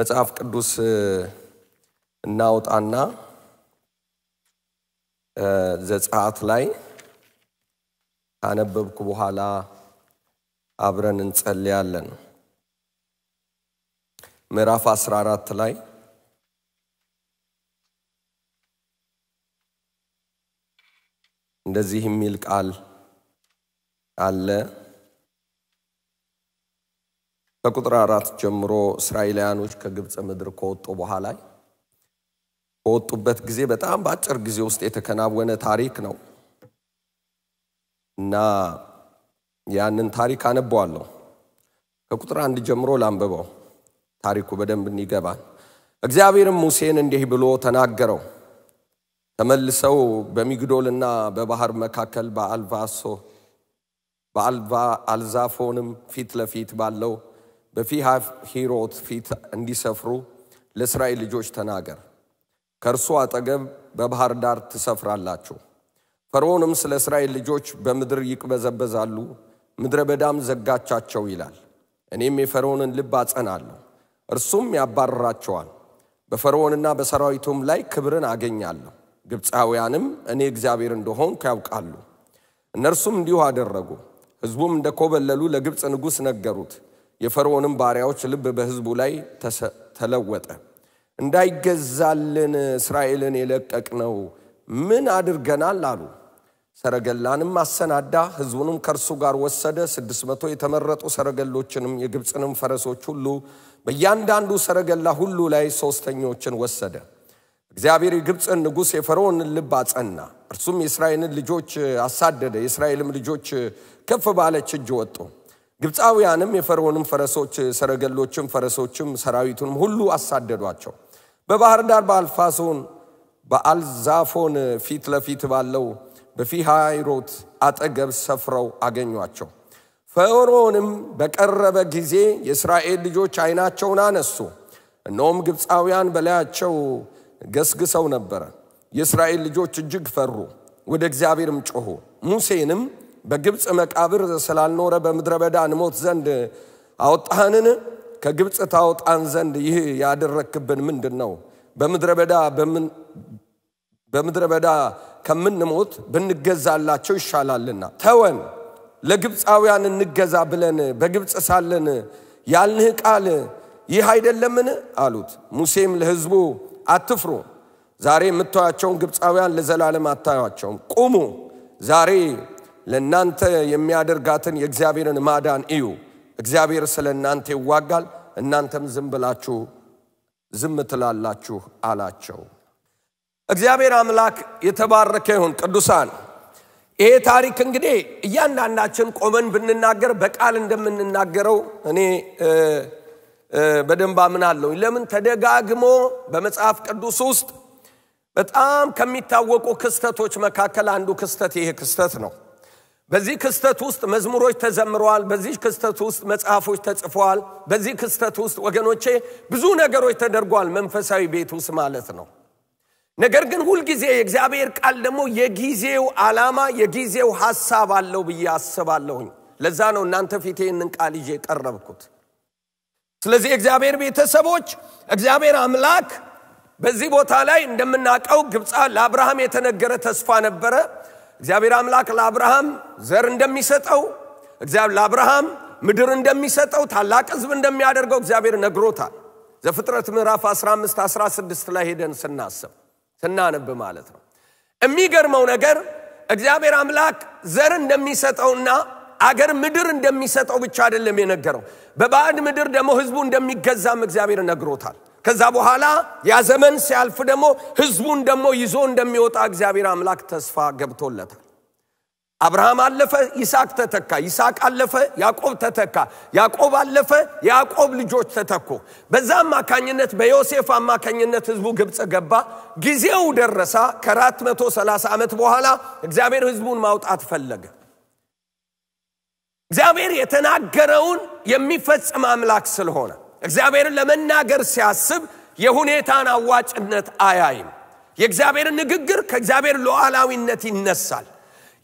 መጽሐፍ ቅዱስ እናውጣና ዘጸአት ላይ ካነበብኩ በኋላ አብረን እንጸልያለን። ምዕራፍ 14 ላይ እንደዚህ የሚል ቃል አለ። ከቁጥር አራት ጀምሮ እስራኤላውያኖች ከግብፅ ምድር ከወጡ በኋላ በወጡበት ጊዜ በጣም በአጭር ጊዜ ውስጥ የተከናወነ ታሪክ ነው እና ያንን ታሪክ አነበዋለሁ። ከቁጥር አንድ ጀምሮ ላንብበው፣ ታሪኩ በደንብ እንዲገባል። እግዚአብሔርም ሙሴን እንዲህ ብሎ ተናገረው። ተመልሰው በሚግዶልና በባህር መካከል በአልቫሶ በአልቫ አልዛፎንም ፊት ለፊት ባለው በፊሃሂሮት ፊት እንዲሰፍሩ ለእስራኤል ልጆች ተናገር። ከእርሱ አጠገብ በባህር ዳር ትሰፍራላችሁ። ፈርዖንም ስለ እስራኤል ልጆች በምድር ይቅበዘበዛሉ፣ ምድረ በዳም ዘጋቻቸው ይላል። እኔም የፈርዖንን ልብ አጸናለሁ፣ እርሱም ያባርራቸዋል። በፈርዖንና በሰራዊቱም ላይ ክብርን አገኛለሁ። ግብፃውያንም እኔ እግዚአብሔር እንደሆንኩ ያውቃሉ። እነርሱም እንዲሁ አደረጉ። ሕዝቡም እንደኮበለሉ ለግብፅ ንጉሥ ነገሩት። የፈርዖንም ባሪያዎች ልብ በሕዝቡ ላይ ተለወጠ። እንዳይገዛልን እስራኤልን የለቀቅነው ምን አድርገናል አሉ። ሰረገላንም አሰናዳ፣ ሕዝቡንም ከእርሱ ጋር ወሰደ። ስድስት መቶ የተመረጡ ሰረገሎችንም የግብፅንም ፈረሶች ሁሉ በእያንዳንዱ ሰረገላ ሁሉ ላይ ሦስተኞችን ወሰደ። እግዚአብሔር የግብፅን ንጉሥ የፈርዖንን ልብ አጸና። እርሱም የእስራኤልን ልጆች አሳደደ። የእስራኤልም ልጆች ከፍ ባለች እጅ ወጡ። ግብፃውያንም የፈርዖንም ፈረሶች ሰረገሎችም ፈረሶችም ሰራዊቱንም ሁሉ አሳደዷቸው። በባህር ዳር በአልፋሶን በአልዛፎን ፊት ለፊት ባለው በፊሃይሮት አጠገብ ሰፍረው አገኟቸው። ፈርዖንም በቀረበ ጊዜ የእስራኤል ልጆች አይናቸውን አነሱ፣ እነሆም ግብፃውያን በላያቸው ገስግሰው ነበረ። የእስራኤል ልጆች እጅግ ፈሩ፣ ወደ እግዚአብሔርም ጮኹ። ሙሴንም በግብፅ መቃብር ስላልኖረ በምድረ በዳ እንሞት ዘንድ አወጣህንን? ከግብፅ ታወጣን ዘንድ ይህ ያደረክብን ምንድን ነው? በምድረ በዳ በምድረ በዳ ከምንሞት ብንገዛላቸው ይሻላልና ተወን፣ ለግብፃውያን እንገዛ ብለን በግብፅ ሳለን ያልንህ ቃል ይህ አይደለምን አሉት። ሙሴም ለሕዝቡ አትፍሩ፣ ዛሬ የምታዩቸውን ግብፃውያን ለዘላለም አታዩቸውም። ቁሙ፣ ዛሬ ለእናንተ የሚያደርጋትን የእግዚአብሔርን ማዳን እዩ። እግዚአብሔር ስለ እናንተ ይዋጋል፣ እናንተም ዝም ብላችሁ ዝም ትላላችሁ አላቸው። እግዚአብሔር አምላክ የተባረከ ይሁን። ቅዱሳን፣ ይሄ ታሪክ እንግዲህ እያንዳንዳችን ቆመን ብንናገር በቃል እንደምንናገረው እኔ በደንብ አምናለሁ። ለምን ተደጋግሞ በመጽሐፍ ቅዱስ ውስጥ በጣም ከሚታወቁ ክስተቶች መካከል አንዱ ክስተት ይሄ ክስተት ነው። በዚህ ክስተት ውስጥ መዝሙሮች ተዘምረዋል። በዚህ ክስተት ውስጥ መጽሐፎች ተጽፈዋል። በዚህ ክስተት ውስጥ ወገኖቼ ብዙ ነገሮች ተደርጓል፣ መንፈሳዊ ቤት ውስጥ ማለት ነው። ነገር ግን ሁልጊዜ የእግዚአብሔር ቃል ደግሞ የጊዜው ዓላማ የጊዜው ሐሳብ አለው ብዬ አስባለሁኝ። ለዛ ነው እናንተ ፊት ይህንን ቃል ይዤ የቀረብኩት። ስለዚህ የእግዚአብሔር ቤተሰቦች እግዚአብሔር አምላክ በዚህ ቦታ ላይ እንደምናውቀው ግብፃ ለአብርሃም የተነገረ ተስፋ ነበረ። እግዚአብሔር አምላክ ለአብርሃም ዘር እንደሚሰጠው እግዚአብሔር ለአብርሃም ምድር እንደሚሰጠው ታላቅ ህዝብ እንደሚያደርገው እግዚአብሔር ነግሮታል ዘፍጥረት ምዕራፍ 15 16 ላይ ሄደን ስናስብ ስናነብ ማለት ነው የሚገርመው ነገር እግዚአብሔር አምላክ ዘር እንደሚሰጠውና አገር ምድር እንደሚሰጠው ብቻ አይደለም የነገረው በባዕድ ምድር ደግሞ ህዝቡ እንደሚገዛም እግዚአብሔር ነግሮታል ከዛ በኋላ ያ ዘመን ሲያልፍ ደግሞ ህዝቡን ደግሞ ይዞ እንደሚወጣ እግዚአብሔር አምላክ ተስፋ ገብቶለታል። አብርሃም አለፈ፣ ይስቅ ተተካ። ይስቅ አለፈ፣ ያዕቆብ ተተካ። ያዕቆብ አለፈ፣ ያዕቆብ ልጆች ተተኩ። በዛ አማካኝነት በዮሴፍ አማካኝነት ህዝቡ ግብፅ ገባ። ጊዜው ደረሳ። ከ430 ዓመት በኋላ እግዚአብሔር ህዝቡን ማውጣት ፈለገ። እግዚአብሔር የተናገረውን የሚፈጽም አምላክ ስለሆነ እግዚአብሔርን ለመናገር ሲያስብ የሁኔታን አዋጭነት አያይም የእግዚአብሔርን ንግግር ከእግዚአብሔር ሉዓላዊነት ይነሳል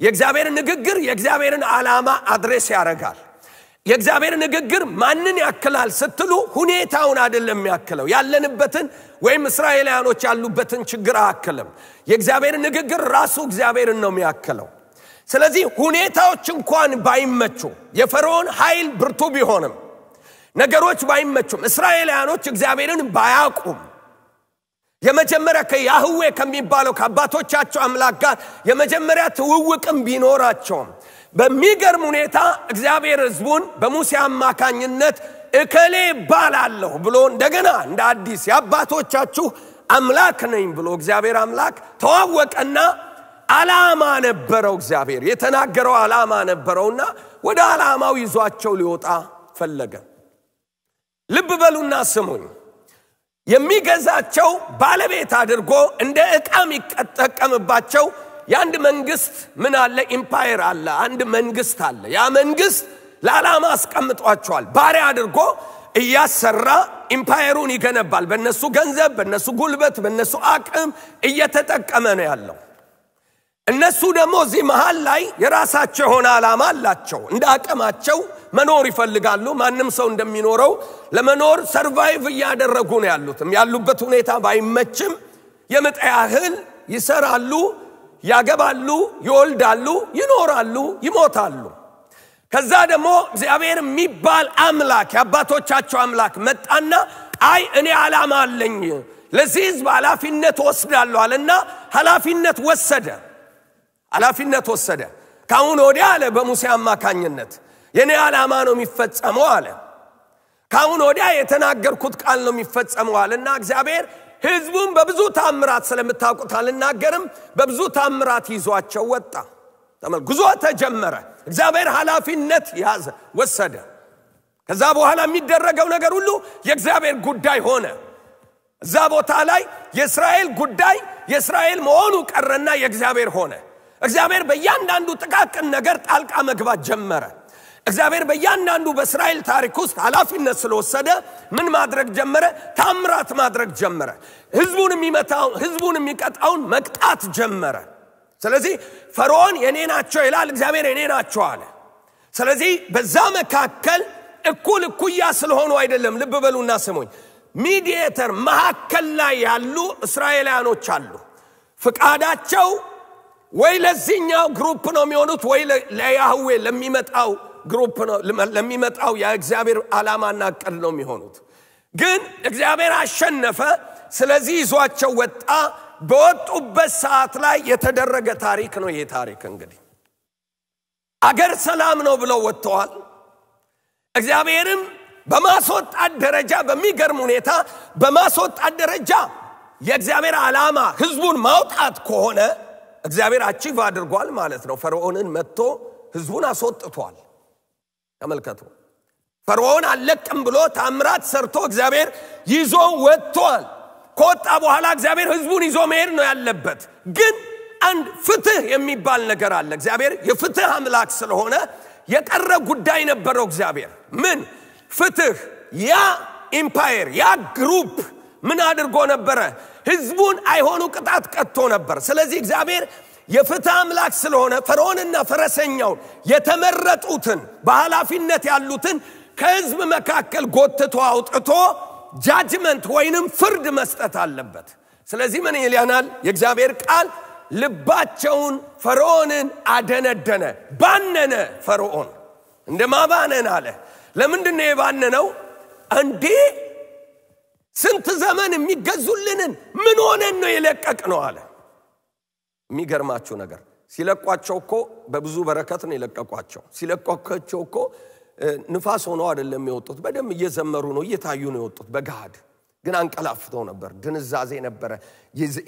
የእግዚአብሔር ንግግር የእግዚአብሔርን ዓላማ አድሬስ ያደርጋል የእግዚአብሔር ንግግር ማንን ያክላል ስትሉ ሁኔታውን አይደለም ያክለው ያለንበትን ወይም እስራኤላውያኖች ያሉበትን ችግር አያክልም የእግዚአብሔር ንግግር ራሱ እግዚአብሔርን ነው የሚያክለው ስለዚህ ሁኔታዎች እንኳን ባይመቹ የፈርዖን ኃይል ብርቱ ቢሆንም ነገሮች ባይመቹም እስራኤላውያኖች እግዚአብሔርን ባያውቁም የመጀመሪያ ከያህዌ ከሚባለው ከአባቶቻቸው አምላክ ጋር የመጀመሪያ ትውውቅም ቢኖራቸውም በሚገርም ሁኔታ እግዚአብሔር ህዝቡን በሙሴ አማካኝነት እከሌ ባላለሁ ብሎ እንደገና እንደ አዲስ የአባቶቻችሁ አምላክ ነኝ ብሎ እግዚአብሔር አምላክ ተዋወቀና አላማ ነበረው እግዚአብሔር የተናገረው አላማ ነበረውና ወደ አላማው ይዟቸው ሊወጣ ፈለገ ልብ በሉና ስሙኝ የሚገዛቸው ባለቤት አድርጎ እንደ ዕቃ የሚጠቀምባቸው የአንድ መንግስት ምን አለ ኢምፓየር አለ አንድ መንግስት አለ ያ መንግስት ለዓላማ አስቀምጧቸዋል ባሪያ አድርጎ እያሰራ ኢምፓየሩን ይገነባል በእነሱ ገንዘብ በእነሱ ጉልበት በእነሱ አቅም እየተጠቀመ ነው ያለው እነሱ ደግሞ እዚህ መሃል ላይ የራሳቸው የሆነ ዓላማ አላቸው እንደ አቅማቸው መኖር ይፈልጋሉ ማንም ሰው እንደሚኖረው ለመኖር ሰርቫይቭ እያደረጉ ነው ያሉትም ያሉበት ሁኔታ ባይመችም የምጣ ያህል ይሰራሉ ያገባሉ ይወልዳሉ ይኖራሉ ይሞታሉ ከዛ ደግሞ እግዚአብሔር የሚባል አምላክ የአባቶቻቸው አምላክ መጣና አይ እኔ አላማ አለኝ ለዚህ ህዝብ ኃላፊነት ወስዳለሁ አለና ኃላፊነት ወሰደ ኃላፊነት ወሰደ ካሁን ወዲያ አለ በሙሴ አማካኝነት የኔ ዓላማ ነው የሚፈጸመው አለ ከአሁን ወዲያ የተናገርኩት ቃል ነው የሚፈጸመው አለና እግዚአብሔር ህዝቡን በብዙ ታምራት ስለምታውቁት አልናገርም በብዙ ታምራት ይዟቸው ወጣ ጉዞ ተጀመረ እግዚአብሔር ኃላፊነት ያዘ ወሰደ ከዛ በኋላ የሚደረገው ነገር ሁሉ የእግዚአብሔር ጉዳይ ሆነ እዛ ቦታ ላይ የእስራኤል ጉዳይ የእስራኤል መሆኑ ቀረና የእግዚአብሔር ሆነ እግዚአብሔር በእያንዳንዱ ጥቃቅን ነገር ጣልቃ መግባት ጀመረ እግዚአብሔር በእያንዳንዱ በእስራኤል ታሪክ ውስጥ ኃላፊነት ስለወሰደ ምን ማድረግ ጀመረ? ታምራት ማድረግ ጀመረ። ህዝቡን የሚመታው ህዝቡን የሚቀጣውን መቅጣት ጀመረ። ስለዚህ ፈርዖን የኔ ናቸው ይላል፣ እግዚአብሔር የኔ ናቸው አለ። ስለዚህ በዛ መካከል እኩል እኩያ ስለሆኑ አይደለም። ልብ በሉና ስሙኝ። ሚዲየተር መካከል ላይ ያሉ እስራኤላውያኖች አሉ። ፍቃዳቸው ወይ ለዚህኛው ግሩፕ ነው የሚሆኑት ወይ ለያህዌ ለሚመጣው ግሩፕ ነው ለሚመጣው የእግዚአብሔር አላማና እቅድ ነው የሚሆኑት ግን እግዚአብሔር አሸነፈ ስለዚህ ይዟቸው ወጣ በወጡበት ሰዓት ላይ የተደረገ ታሪክ ነው ይሄ ታሪክ እንግዲህ አገር ሰላም ነው ብለው ወጥተዋል እግዚአብሔርም በማስወጣት ደረጃ በሚገርም ሁኔታ በማስወጣት ደረጃ የእግዚአብሔር ዓላማ ህዝቡን ማውጣት ከሆነ እግዚአብሔር አቺቭ አድርጓል ማለት ነው ፈርዖንን መጥቶ ህዝቡን አስወጥቷል ተመልከቱ ፈርዖን አለቅም ብሎ ታምራት ሰርቶ እግዚአብሔር ይዞ ወጥቷል ከወጣ በኋላ እግዚአብሔር ህዝቡን ይዞ መሄድ ነው ያለበት ግን አንድ ፍትህ የሚባል ነገር አለ እግዚአብሔር የፍትህ አምላክ ስለሆነ የቀረ ጉዳይ ነበረው እግዚአብሔር ምን ፍትህ ያ ኢምፓየር ያ ግሩፕ ምን አድርጎ ነበረ ህዝቡን አይሆኑ ቅጣት ቀጥቶ ነበር ስለዚህ እግዚአብሔር የፍትህ አምላክ ስለሆነ ፈርዖንና ፈረሰኛውን የተመረጡትን በኃላፊነት ያሉትን ከህዝብ መካከል ጎትቶ አውጥቶ ጃጅመንት ወይንም ፍርድ መስጠት አለበት ስለዚህ ምን ይለናል የእግዚአብሔር ቃል ልባቸውን ፈርዖንን አደነደነ ባነነ ፈርዖን እንደ ማባነን አለ ለምንድነ ነው የባነነው እንዴ ስንት ዘመን የሚገዙልንን ምን ሆነን ነው የለቀቅ ነው አለ የሚገርማችሁ ነገር ሲለቋቸው እኮ በብዙ በረከት ነው የለቀቋቸው። ሲለቋቸው እኮ ንፋስ ሆነው አይደለም የወጡት፣ በደንብ እየዘመሩ ነው እየታዩ ነው የወጡት በገሃድ ግን አንቀላፍተው ነበር። ድንዛዜ ነበረ።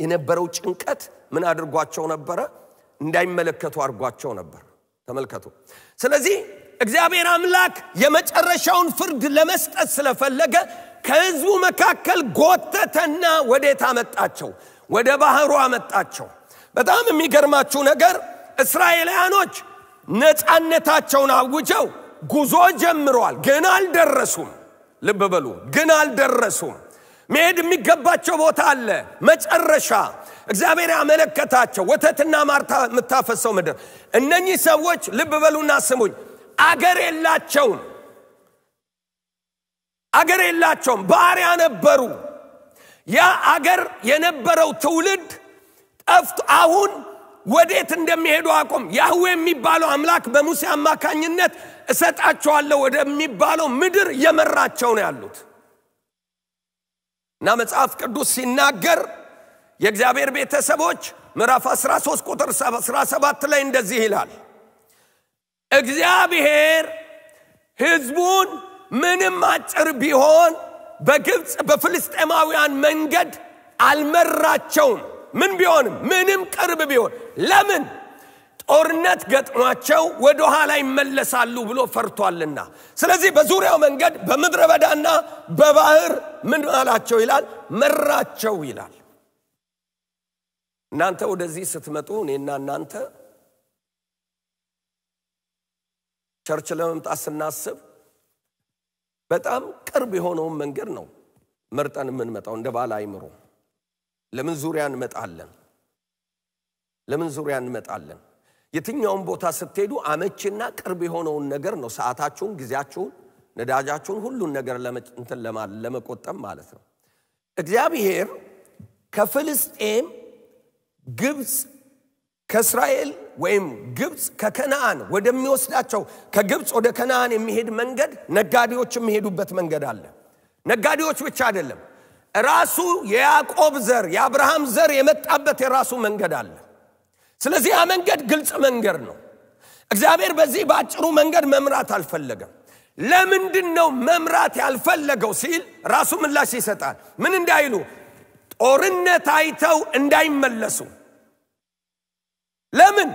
የነበረው ጭንቀት ምን አድርጓቸው ነበረ? እንዳይመለከቱ አድርጓቸው ነበር። ተመልከቱ። ስለዚህ እግዚአብሔር አምላክ የመጨረሻውን ፍርድ ለመስጠት ስለፈለገ ከህዝቡ መካከል ጎተተና ወዴት አመጣቸው? ወደ ባህሩ አመጣቸው። በጣም የሚገርማችሁ ነገር እስራኤላውያኖች ነፃነታቸውን አውጀው ጉዞ ጀምረዋል ግን አልደረሱም ልብ በሉ ግን አልደረሱም መሄድ የሚገባቸው ቦታ አለ መጨረሻ እግዚአብሔር ያመለከታቸው ወተትና ማርታ የምታፈሰው ምድር እነኚህ ሰዎች ልብ በሉና ስሙኝ አገር የላቸውም አገር የላቸውም ባሪያ ነበሩ ያ አገር የነበረው ትውልድ ጠፍቶ አሁን ወዴት እንደሚሄዱ አቁም ያህዌ የሚባለው አምላክ በሙሴ አማካኝነት እሰጣቸዋለሁ ወደሚባለው ምድር የመራቸው ነው ያሉት እና መጽሐፍ ቅዱስ ሲናገር የእግዚአብሔር ቤተሰቦች ምዕራፍ 13 ቁጥር 17 ላይ እንደዚህ ይላል እግዚአብሔር ህዝቡን ምንም አጭር ቢሆን በግብፅ በፍልስጤማውያን መንገድ አልመራቸውም ምን ቢሆንም ምንም ቅርብ ቢሆን ለምን ጦርነት ገጥሟቸው ወደ ኋላ ይመለሳሉ ብሎ ፈርቷልና ስለዚህ በዙሪያው መንገድ በምድረ በዳና በባህር ምን አላቸው ይላል መራቸው ይላል እናንተ ወደዚህ ስትመጡ እኔና እናንተ ቸርች ለመምጣት ስናስብ በጣም ቅርብ የሆነውን መንገድ ነው ምርጠን የምንመጣው እንደ ባል አይምሮ ለምን ዙሪያ እንመጣለን? ለምን ዙሪያ እንመጣለን? የትኛውን ቦታ ስትሄዱ አመቺና ቅርብ የሆነውን ነገር ነው። ሰዓታችሁን፣ ጊዜያችሁን፣ ነዳጃችሁን፣ ሁሉን ነገር እንትን ለመቆጠብ ማለት ነው። እግዚአብሔር ከፍልስጤም ግብፅ ከእስራኤል ወይም ግብፅ ከከነአን ወደሚወስዳቸው ከግብፅ ወደ ከነአን የሚሄድ መንገድ ነጋዴዎች የሚሄዱበት መንገድ አለ። ነጋዴዎች ብቻ አይደለም፣ ራሱ የያዕቆብ ዘር የአብርሃም ዘር የመጣበት የራሱ መንገድ አለ ስለዚህ ያ መንገድ ግልጽ መንገድ ነው እግዚአብሔር በዚህ በአጭሩ መንገድ መምራት አልፈለገም ለምንድን ነው መምራት ያልፈለገው ሲል ራሱ ምላሽ ይሰጣል ምን እንዳይሉ ጦርነት አይተው እንዳይመለሱ ለምን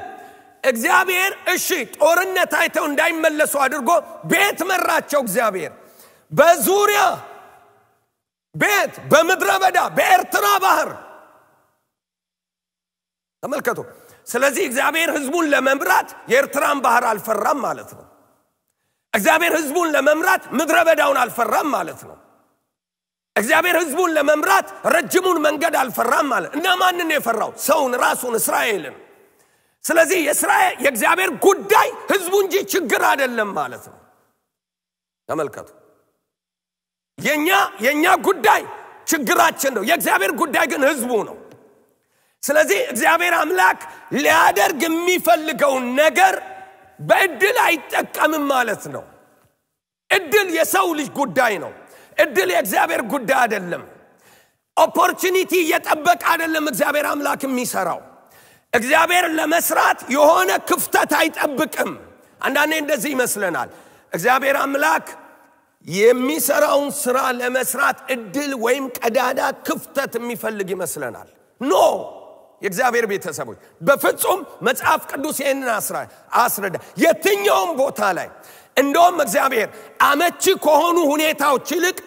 እግዚአብሔር እሺ ጦርነት አይተው እንዳይመለሱ አድርጎ ቤት መራቸው እግዚአብሔር በዙሪያ ቤት በምድረ በዳ በኤርትራ ባህር ተመልከቱ ስለዚህ እግዚአብሔር ህዝቡን ለመምራት የኤርትራን ባህር አልፈራም ማለት ነው እግዚአብሔር ህዝቡን ለመምራት ምድረ በዳውን አልፈራም ማለት ነው እግዚአብሔር ህዝቡን ለመምራት ረጅሙን መንገድ አልፈራም ማለት እና ማንን የፈራው ሰውን ራሱን እስራኤልን ስለዚህ የእግዚአብሔር ጉዳይ ህዝቡ እንጂ ችግር አይደለም ማለት ነው ተመልከቱ የኛ የኛ ጉዳይ ችግራችን ነው። የእግዚአብሔር ጉዳይ ግን ህዝቡ ነው። ስለዚህ እግዚአብሔር አምላክ ሊያደርግ የሚፈልገውን ነገር በእድል አይጠቀምም ማለት ነው። እድል የሰው ልጅ ጉዳይ ነው። እድል የእግዚአብሔር ጉዳይ አይደለም። ኦፖርቹኒቲ እየጠበቀ አይደለም እግዚአብሔር አምላክ የሚሰራው። እግዚአብሔር ለመስራት የሆነ ክፍተት አይጠብቅም። አንዳንዴ እንደዚህ ይመስለናል። እግዚአብሔር አምላክ የሚሰራውን ስራ ለመስራት እድል ወይም ቀዳዳ ክፍተት የሚፈልግ ይመስለናል ኖ የእግዚአብሔር ቤተሰቦች በፍጹም መጽሐፍ ቅዱስ ይህንን አስረዳ የትኛውም ቦታ ላይ እንደውም እግዚአብሔር አመቺ ከሆኑ ሁኔታዎች ይልቅ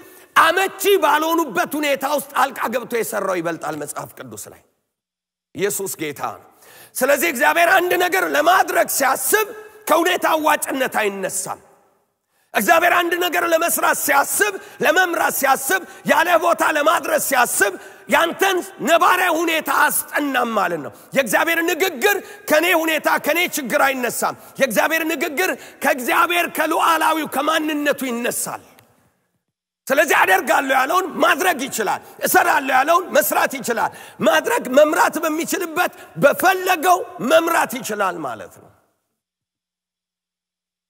አመቺ ባልሆኑበት ሁኔታ ውስጥ አልቃ ገብቶ የሰራው ይበልጣል መጽሐፍ ቅዱስ ላይ ኢየሱስ ጌታ ነው ስለዚህ እግዚአብሔር አንድ ነገር ለማድረግ ሲያስብ ከሁኔታ አዋጭነት አይነሳም እግዚአብሔር አንድ ነገር ለመስራት ሲያስብ ለመምራት ሲያስብ ያለ ቦታ ለማድረስ ሲያስብ ያንተን ነባሪያ ሁኔታ አስጠናም ማለት ነው የእግዚአብሔር ንግግር ከኔ ሁኔታ ከኔ ችግር አይነሳም የእግዚአብሔር ንግግር ከእግዚአብሔር ከሉዓላዊው ከማንነቱ ይነሳል ስለዚህ አደርጋለሁ ያለውን ማድረግ ይችላል እሰራለሁ ያለውን መስራት ይችላል ማድረግ መምራት በሚችልበት በፈለገው መምራት ይችላል ማለት ነው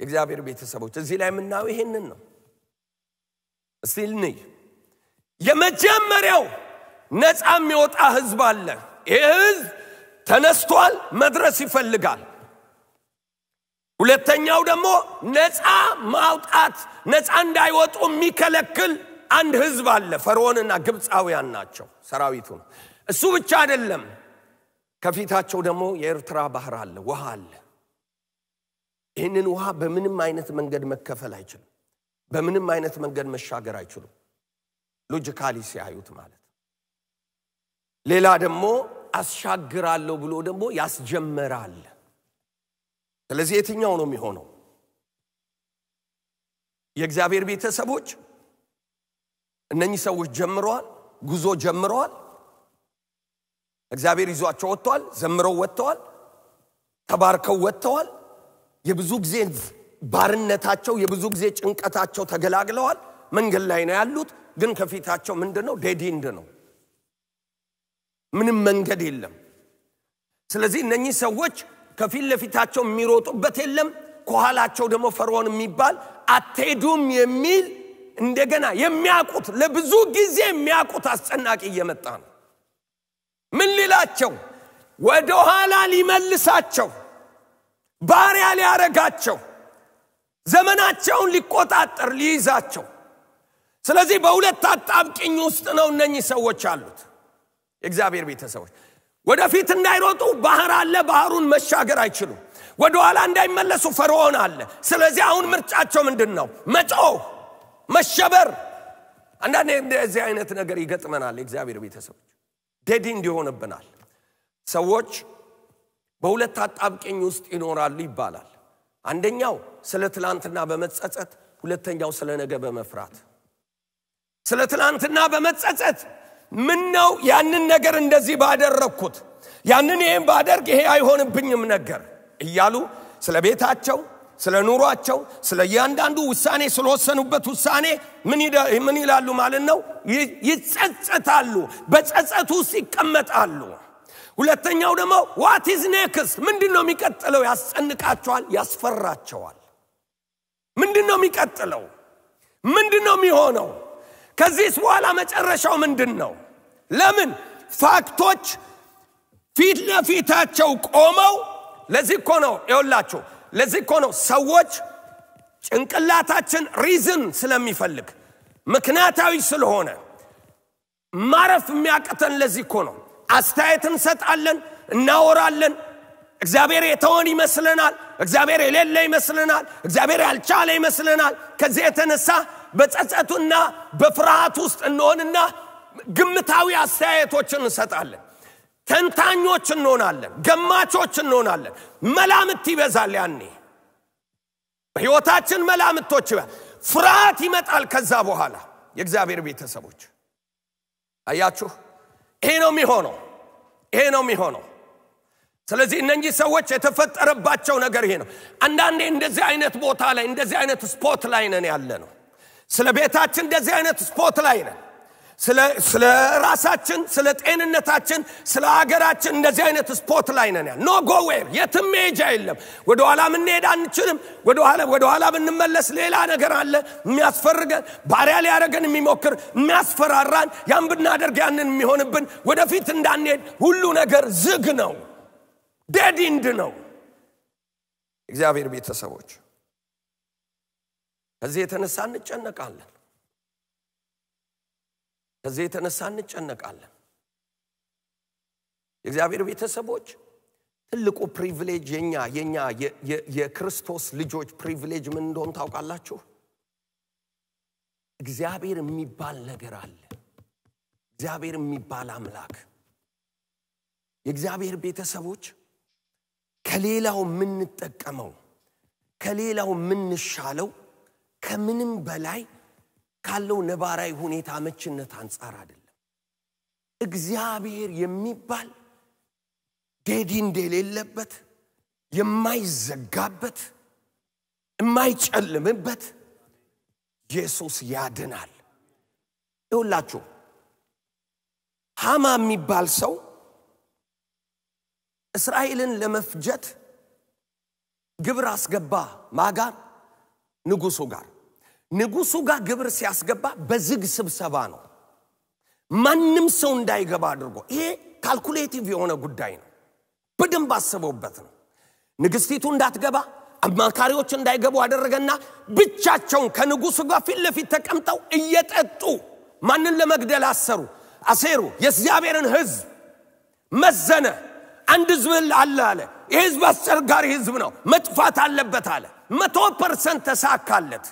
የእግዚአብሔር ቤተሰቦች እዚህ ላይ የምናየው ይሄንን ነው እስቲ ልንይ የመጀመሪያው ነፃ የሚወጣ ህዝብ አለ ይህ ህዝብ ተነስቷል መድረስ ይፈልጋል ሁለተኛው ደግሞ ነፃ ማውጣት ነፃ እንዳይወጡ የሚከለክል አንድ ህዝብ አለ ፈርዖንና ግብፃውያን ናቸው ሰራዊቱ እሱ ብቻ አይደለም ከፊታቸው ደግሞ የኤርትራ ባህር አለ ውሃ አለ ይህንን ውሃ በምንም አይነት መንገድ መከፈል አይችልም። በምንም አይነት መንገድ መሻገር አይችሉም። ሎጂካሊ ሲያዩት ማለት ሌላ ደግሞ አስሻግራለሁ ብሎ ደግሞ ያስጀመራል። ስለዚህ የትኛው ነው የሚሆነው? የእግዚአብሔር ቤተሰቦች እነኚህ ሰዎች ጀምረዋል፣ ጉዞ ጀምረዋል። እግዚአብሔር ይዟቸው ወጥተዋል፣ ዘምረው ወጥተዋል፣ ተባርከው ወጥተዋል። የብዙ ጊዜ ባርነታቸው የብዙ ጊዜ ጭንቀታቸው ተገላግለዋል መንገድ ላይ ነው ያሉት ግን ከፊታቸው ምንድን ነው ዴዲንድ ነው ምንም መንገድ የለም ስለዚህ እነኚህ ሰዎች ከፊት ለፊታቸው የሚሮጡበት የለም ከኋላቸው ደግሞ ፈርዖን የሚባል አትሄዱም የሚል እንደገና የሚያውቁት ለብዙ ጊዜ የሚያውቁት አስጨናቂ እየመጣ ነው ምን ሊላቸው ወደ ኋላ ሊመልሳቸው ባሪያ ሊያረጋቸው ዘመናቸውን ሊቆጣጠር ሊይዛቸው ስለዚህ በሁለት አጣብቅኝ ውስጥ ነው እነኚህ ሰዎች አሉት የእግዚአብሔር ቤተሰቦች ወደፊት እንዳይሮጡ ባህር አለ ባህሩን መሻገር አይችሉም ወደኋላ እንዳይመለሱ ፈርዖን አለ ስለዚህ አሁን ምርጫቸው ምንድን ነው መጮ መሸበር አንዳንድ እንደዚህ አይነት ነገር ይገጥመናል የእግዚአብሔር ቤተሰቦች ዴድ እንዲሆንብናል ሰዎች በሁለት አጣብቀኝ ውስጥ ይኖራሉ ይባላል። አንደኛው ስለ ትላንትና በመጸጸት፣ ሁለተኛው ስለ ነገ በመፍራት። ስለ ትላንትና በመጸጸት ምን ነው ያንን ነገር እንደዚህ ባደረግኩት፣ ያንን ይህም ባደርግ ይሄ አይሆንብኝም ነገር እያሉ ስለ ቤታቸው ስለ ኑሯቸው ስለ እያንዳንዱ ውሳኔ ስለወሰኑበት ውሳኔ ምን ይላሉ ማለት ነው? ይጸጸታሉ። በጸጸት ውስጥ ይቀመጣሉ። ሁለተኛው ደግሞ ዋት ኢዝ ኔክስት ምንድን ነው የሚቀጥለው ያስጨንቃቸዋል ያስፈራቸዋል ምንድን ነው የሚቀጥለው ምንድን ነው የሚሆነው ከዚህስ በኋላ መጨረሻው ምንድን ነው ለምን ፋክቶች ፊት ለፊታቸው ቆመው ለዚህ እኮ ነው ይወላችሁ ለዚህ እኮ ነው ሰዎች ጭንቅላታችን ሪዝን ስለሚፈልግ ምክንያታዊ ስለሆነ ማረፍ የሚያቅተን ለዚህ እኮ ነው አስተያየት እንሰጣለን እናወራለን እግዚአብሔር የተወን ይመስለናል እግዚአብሔር የሌለ ይመስለናል እግዚአብሔር ያልቻለ ይመስለናል ከዚህ የተነሳ በጸጸቱና በፍርሃት ውስጥ እንሆንና ግምታዊ አስተያየቶች እንሰጣለን ተንታኞች እንሆናለን ገማቾች እንሆናለን መላምት ይበዛል ያኔ በሕይወታችን መላምቶች ፍርሃት ይመጣል ከዛ በኋላ የእግዚአብሔር ቤተሰቦች አያችሁ ይሄ ነው የሚሆነው ይሄ ነው የሚሆነው ስለዚህ እነኚህ ሰዎች የተፈጠረባቸው ነገር ይሄ ነው አንዳንዴ እንደዚህ አይነት ቦታ ላይ እንደዚህ አይነት ስፖት ላይ ነን ያለ ነው ስለ ቤታችን እንደዚህ አይነት ስፖት ላይ ነን ስለ ራሳችን ስለ ጤንነታችን ስለ ሀገራችን እንደዚህ አይነት ስፖት ላይ ነን ያል ኖ የትም መሄጃ የለም ወደኋላ ምንሄድ አንችልም ወደኋላ ብንመለስ ሌላ ነገር አለ የሚያስፈርገን ባሪያ ሊያደረገን የሚሞክር የሚያስፈራራን ያን ብናደርግ ያንን የሚሆንብን ወደፊት እንዳንሄድ ሁሉ ነገር ዝግ ነው ደዲንድ ነው እግዚአብሔር ቤተሰቦች ከዚህ የተነሳ እንጨነቃለን ከዚህ የተነሳ እንጨነቃለን። የእግዚአብሔር ቤተሰቦች ትልቁ ፕሪቪሌጅ የኛ የኛ የክርስቶስ ልጆች ፕሪቪሌጅ ምን እንደሆን ታውቃላችሁ? እግዚአብሔር የሚባል ነገር አለ። እግዚአብሔር የሚባል አምላክ የእግዚአብሔር ቤተሰቦች ከሌላው የምንጠቀመው ከሌላው የምንሻለው ከምንም በላይ ካለው ነባራዊ ሁኔታ መችነት አንጻር አይደለም። እግዚአብሔር የሚባል ጌዲ እንደሌለበት የማይዘጋበት የማይጨልምበት ኢየሱስ ያድናል። ይሁላችሁ ሃማ የሚባል ሰው እስራኤልን ለመፍጀት ግብር አስገባ ማጋር ንጉሱ ጋር ንጉሱ ጋር ግብር ሲያስገባ በዝግ ስብሰባ ነው ማንም ሰው እንዳይገባ አድርጎ ይሄ ካልኩሌቲቭ የሆነ ጉዳይ ነው በደንብ አስበውበት ነው ንግስቲቱ እንዳትገባ አማካሪዎች እንዳይገቡ አደረገና ብቻቸውን ከንጉሱ ጋር ፊት ለፊት ተቀምጠው እየጠጡ ማንን ለመግደል አሰሩ አሴሩ የእግዚአብሔርን ህዝብ መዘነ አንድ ህዝብ አለ አለ ይህ ህዝብ አስቸርጋሪ ህዝብ ነው መጥፋት አለበት አለ መቶ ፐርሰንት ተሳካለት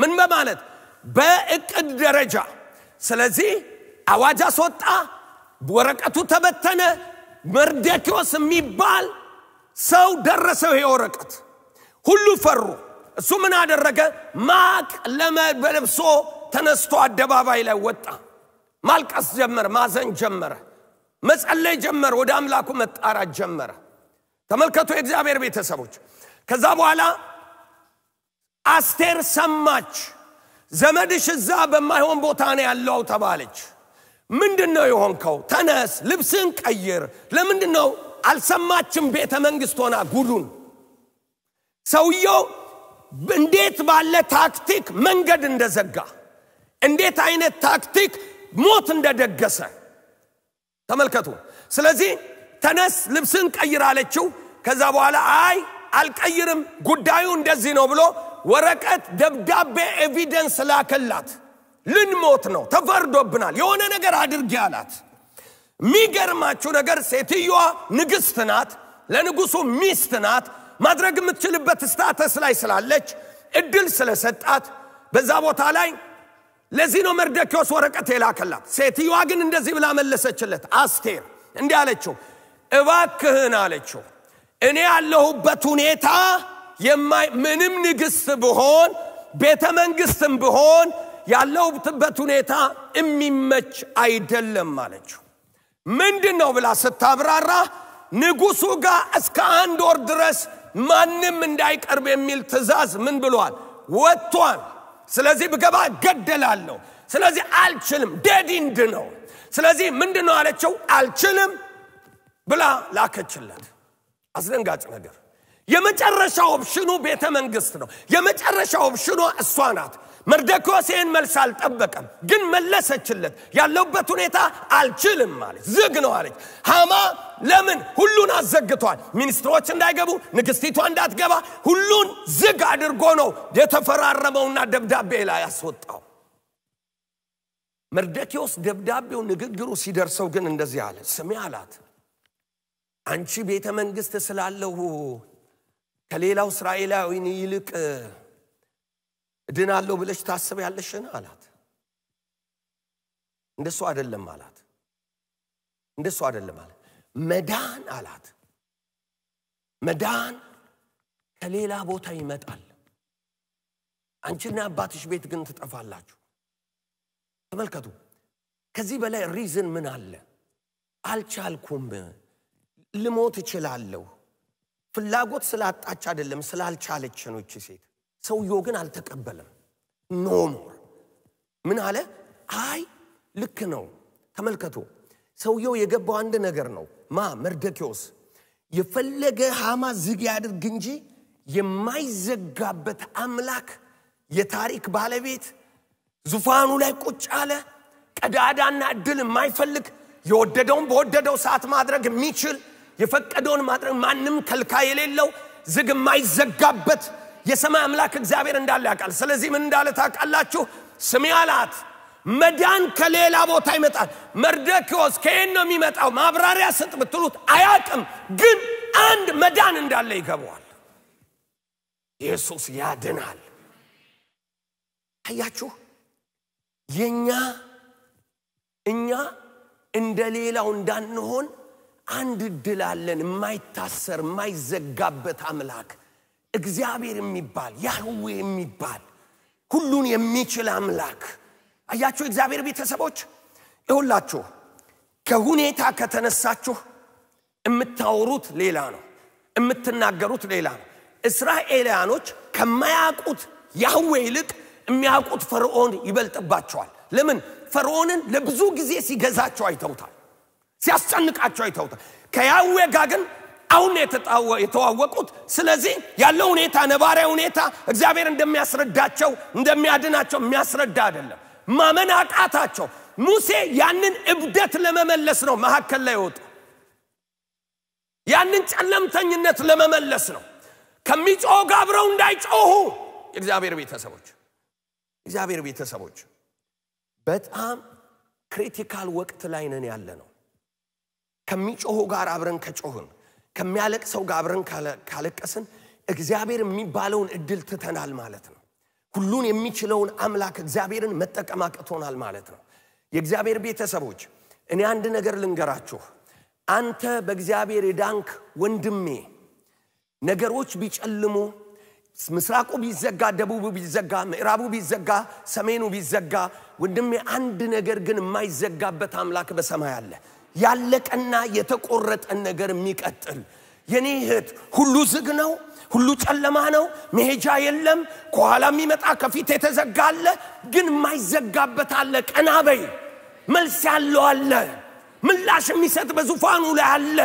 من ما مالت بأكد درجة سلزي أواجه سوطة بورقته تبتنه مرديكو سمي بال سو درسه هي ورقت كله فرو سو من هذا الرجل ماك لما بلبسو تنستو الدبابة إلى وطة مالك أسجمر مازن جمر مسألة جمر ودام لكم أتأرى جمر تملكتو إجزابير بيتسابوج كذابو على አስቴር ሰማች ዘመድሽ እዛ በማይሆን ቦታ ነው ያለው ተባለች ምንድን ነው የሆንከው ተነስ ልብስን ቀይር ለምንድን ነው አልሰማችም ቤተ መንግስት ሆና ጉዱን ሰውየው እንዴት ባለ ታክቲክ መንገድ እንደዘጋ እንዴት አይነት ታክቲክ ሞት እንደደገሰ ተመልከቱ ስለዚህ ተነስ ልብስን ቀይር አለችው ከዛ በኋላ አይ አልቀይርም ጉዳዩ እንደዚህ ነው ብሎ ወረቀት፣ ደብዳቤ፣ ኤቪደንስ ላከላት። ልንሞት ነው፣ ተፈርዶብናል፣ የሆነ ነገር አድርጊ አላት። የሚገርማችሁ ነገር ሴትዮዋ ንግሥት ናት፣ ለንጉሱ ሚስት ናት። ማድረግ የምትችልበት ስታተስ ላይ ስላለች እድል ስለሰጣት በዛ ቦታ ላይ ለዚህ ነው መርደኪዎስ ወረቀት የላከላት። ሴትዮዋ ግን እንደዚህ ብላ መለሰችለት። አስቴር እንዲህ አለችው፣ እባክህን አለችው እኔ ያለሁበት ሁኔታ ምንም ንግስት ብሆን ቤተ መንግስትም ብሆን ያለሁበት ሁኔታ የሚመች አይደለም አለችው ምንድን ነው ብላ ስታብራራ ንጉሱ ጋር እስከ አንድ ወር ድረስ ማንም እንዳይቀርብ የሚል ትእዛዝ ምን ብሏል ወጥቷል ስለዚህ ብገባ ገደላለሁ ስለዚህ አልችልም ዴዲንድ ነው ስለዚህ ምንድን ነው አለችው አልችልም ብላ ላከችለት አስደንጋጭ ነገር የመጨረሻው ኦፕሽኑ ቤተ መንግስት ነው። የመጨረሻው ኦፕሽኑ እሷ ናት። መርደኮስ ይህን መልስ አልጠበቀም፣ ግን መለሰችለት። ያለውበት ሁኔታ አልችልም ማለች ዝግ ነው አለች። ሃማ ለምን ሁሉን አዘግቷል? ሚኒስትሮች እንዳይገቡ፣ ንግስቲቷ እንዳትገባ፣ ሁሉን ዝግ አድርጎ ነው የተፈራረመውና ደብዳቤ ላይ ያስወጣው። መርደኪዎስ ደብዳቤው ንግግሩ ሲደርሰው ግን እንደዚህ አለ፣ ስሜ አላት አንቺ ቤተ መንግስት ስላለሁ ከሌላው እስራኤላዊን ይልቅ እድናለሁ ብለሽ ታስብ ያለሽን አላት እንደሱ አይደለም አላት እንደሱ አይደለም አላት መዳን አላት መዳን ከሌላ ቦታ ይመጣል አንቺና አባትሽ ቤት ግን ትጠፋላችሁ ተመልከቱ ከዚህ በላይ ሪዝን ምን አለ አልቻልኩም ልሞት እችላለሁ ፍላጎት ስላጣች አይደለም ስላልቻለች ነው እቺ ሴት ሰውየው ግን አልተቀበለም ሞር ምን አለ አይ ልክ ነው ተመልከቱ ሰውየው የገባው አንድ ነገር ነው ማ መርደኪዎስ የፈለገ ሃማ ዝግ ያድርግ እንጂ የማይዘጋበት አምላክ የታሪክ ባለቤት ዙፋኑ ላይ ቁጭ አለ ቀዳዳና እድል የማይፈልግ የወደደውን በወደደው ሰዓት ማድረግ የሚችል የፈቀደውን ማድረግ ማንም ከልካ የሌለው ዝግ የማይዘጋበት የሰማይ አምላክ እግዚአብሔር እንዳለ ያውቃል። ስለዚህ ምን እንዳለ ታውቃላችሁ? ስሜ አላት። መዳን ከሌላ ቦታ ይመጣል። መርደኪዎስ ከየት ነው የሚመጣው? ማብራሪያ ስጥ ብትሉት አያቅም ግን አንድ መዳን እንዳለ ይገባዋል። ኢየሱስ ያድናል። አያችሁ፣ የእኛ እኛ እንደ ሌላው እንዳንሆን አንድ እድል አለን የማይታሰር የማይዘጋበት አምላክ እግዚአብሔር የሚባል ያህዌ የሚባል ሁሉን የሚችል አምላክ አያችሁ እግዚአብሔር ቤተሰቦች ይሁላችሁ ከሁኔታ ከተነሳችሁ የምታወሩት ሌላ ነው የምትናገሩት ሌላ ነው እስራኤልያኖች ከማያውቁት ያህዌ ይልቅ የሚያውቁት ፈርዖን ይበልጥባቸዋል ለምን ፈርዖንን ለብዙ ጊዜ ሲገዛቸው አይተውታል ሲያስጨንቃቸው አይተውታል። ከያዌ ጋር ግን አሁን የተዋወቁት። ስለዚህ ያለው ሁኔታ ነባሪያ ሁኔታ እግዚአብሔር እንደሚያስረዳቸው እንደሚያድናቸው የሚያስረዳ አይደለም። ማመን አቃታቸው። ሙሴ ያንን እብደት ለመመለስ ነው መካከል ላይ ወጡ። ያንን ጨለምተኝነት ለመመለስ ነው። ከሚጮ ጋር አብረው እንዳይጮሁ እግዚአብሔር ቤተሰቦች እግዚአብሔር ቤተሰቦች በጣም ክሪቲካል ወቅት ላይ ነን ያለ ነው። ከሚጮሁ ጋር አብረን ከጮህን፣ ከሚያለቅሰው ጋር አብረን ካለቀስን እግዚአብሔር የሚባለውን እድል ትተናል ማለት ነው። ሁሉን የሚችለውን አምላክ እግዚአብሔርን መጠቀም አቅቶናል ማለት ነው። የእግዚአብሔር ቤተሰቦች እኔ አንድ ነገር ልንገራችሁ። አንተ በእግዚአብሔር የዳንክ ወንድሜ፣ ነገሮች ቢጨልሙ፣ ምስራቁ ቢዘጋ፣ ደቡቡ ቢዘጋ፣ ምዕራቡ ቢዘጋ፣ ሰሜኑ ቢዘጋ፣ ወንድሜ አንድ ነገር ግን የማይዘጋበት አምላክ በሰማይ አለ። ያለቀና የተቆረጠን ነገር የሚቀጥል የኔ እህት ሁሉ ዝግ ነው ሁሉ ጨለማ ነው መሄጃ የለም ከኋላ የሚመጣ ከፊት የተዘጋ አለ ግን የማይዘጋበት አለ ቀናበይ መልስ ያለው አለ ምላሽ የሚሰጥ በዙፋኑ ላይ አለ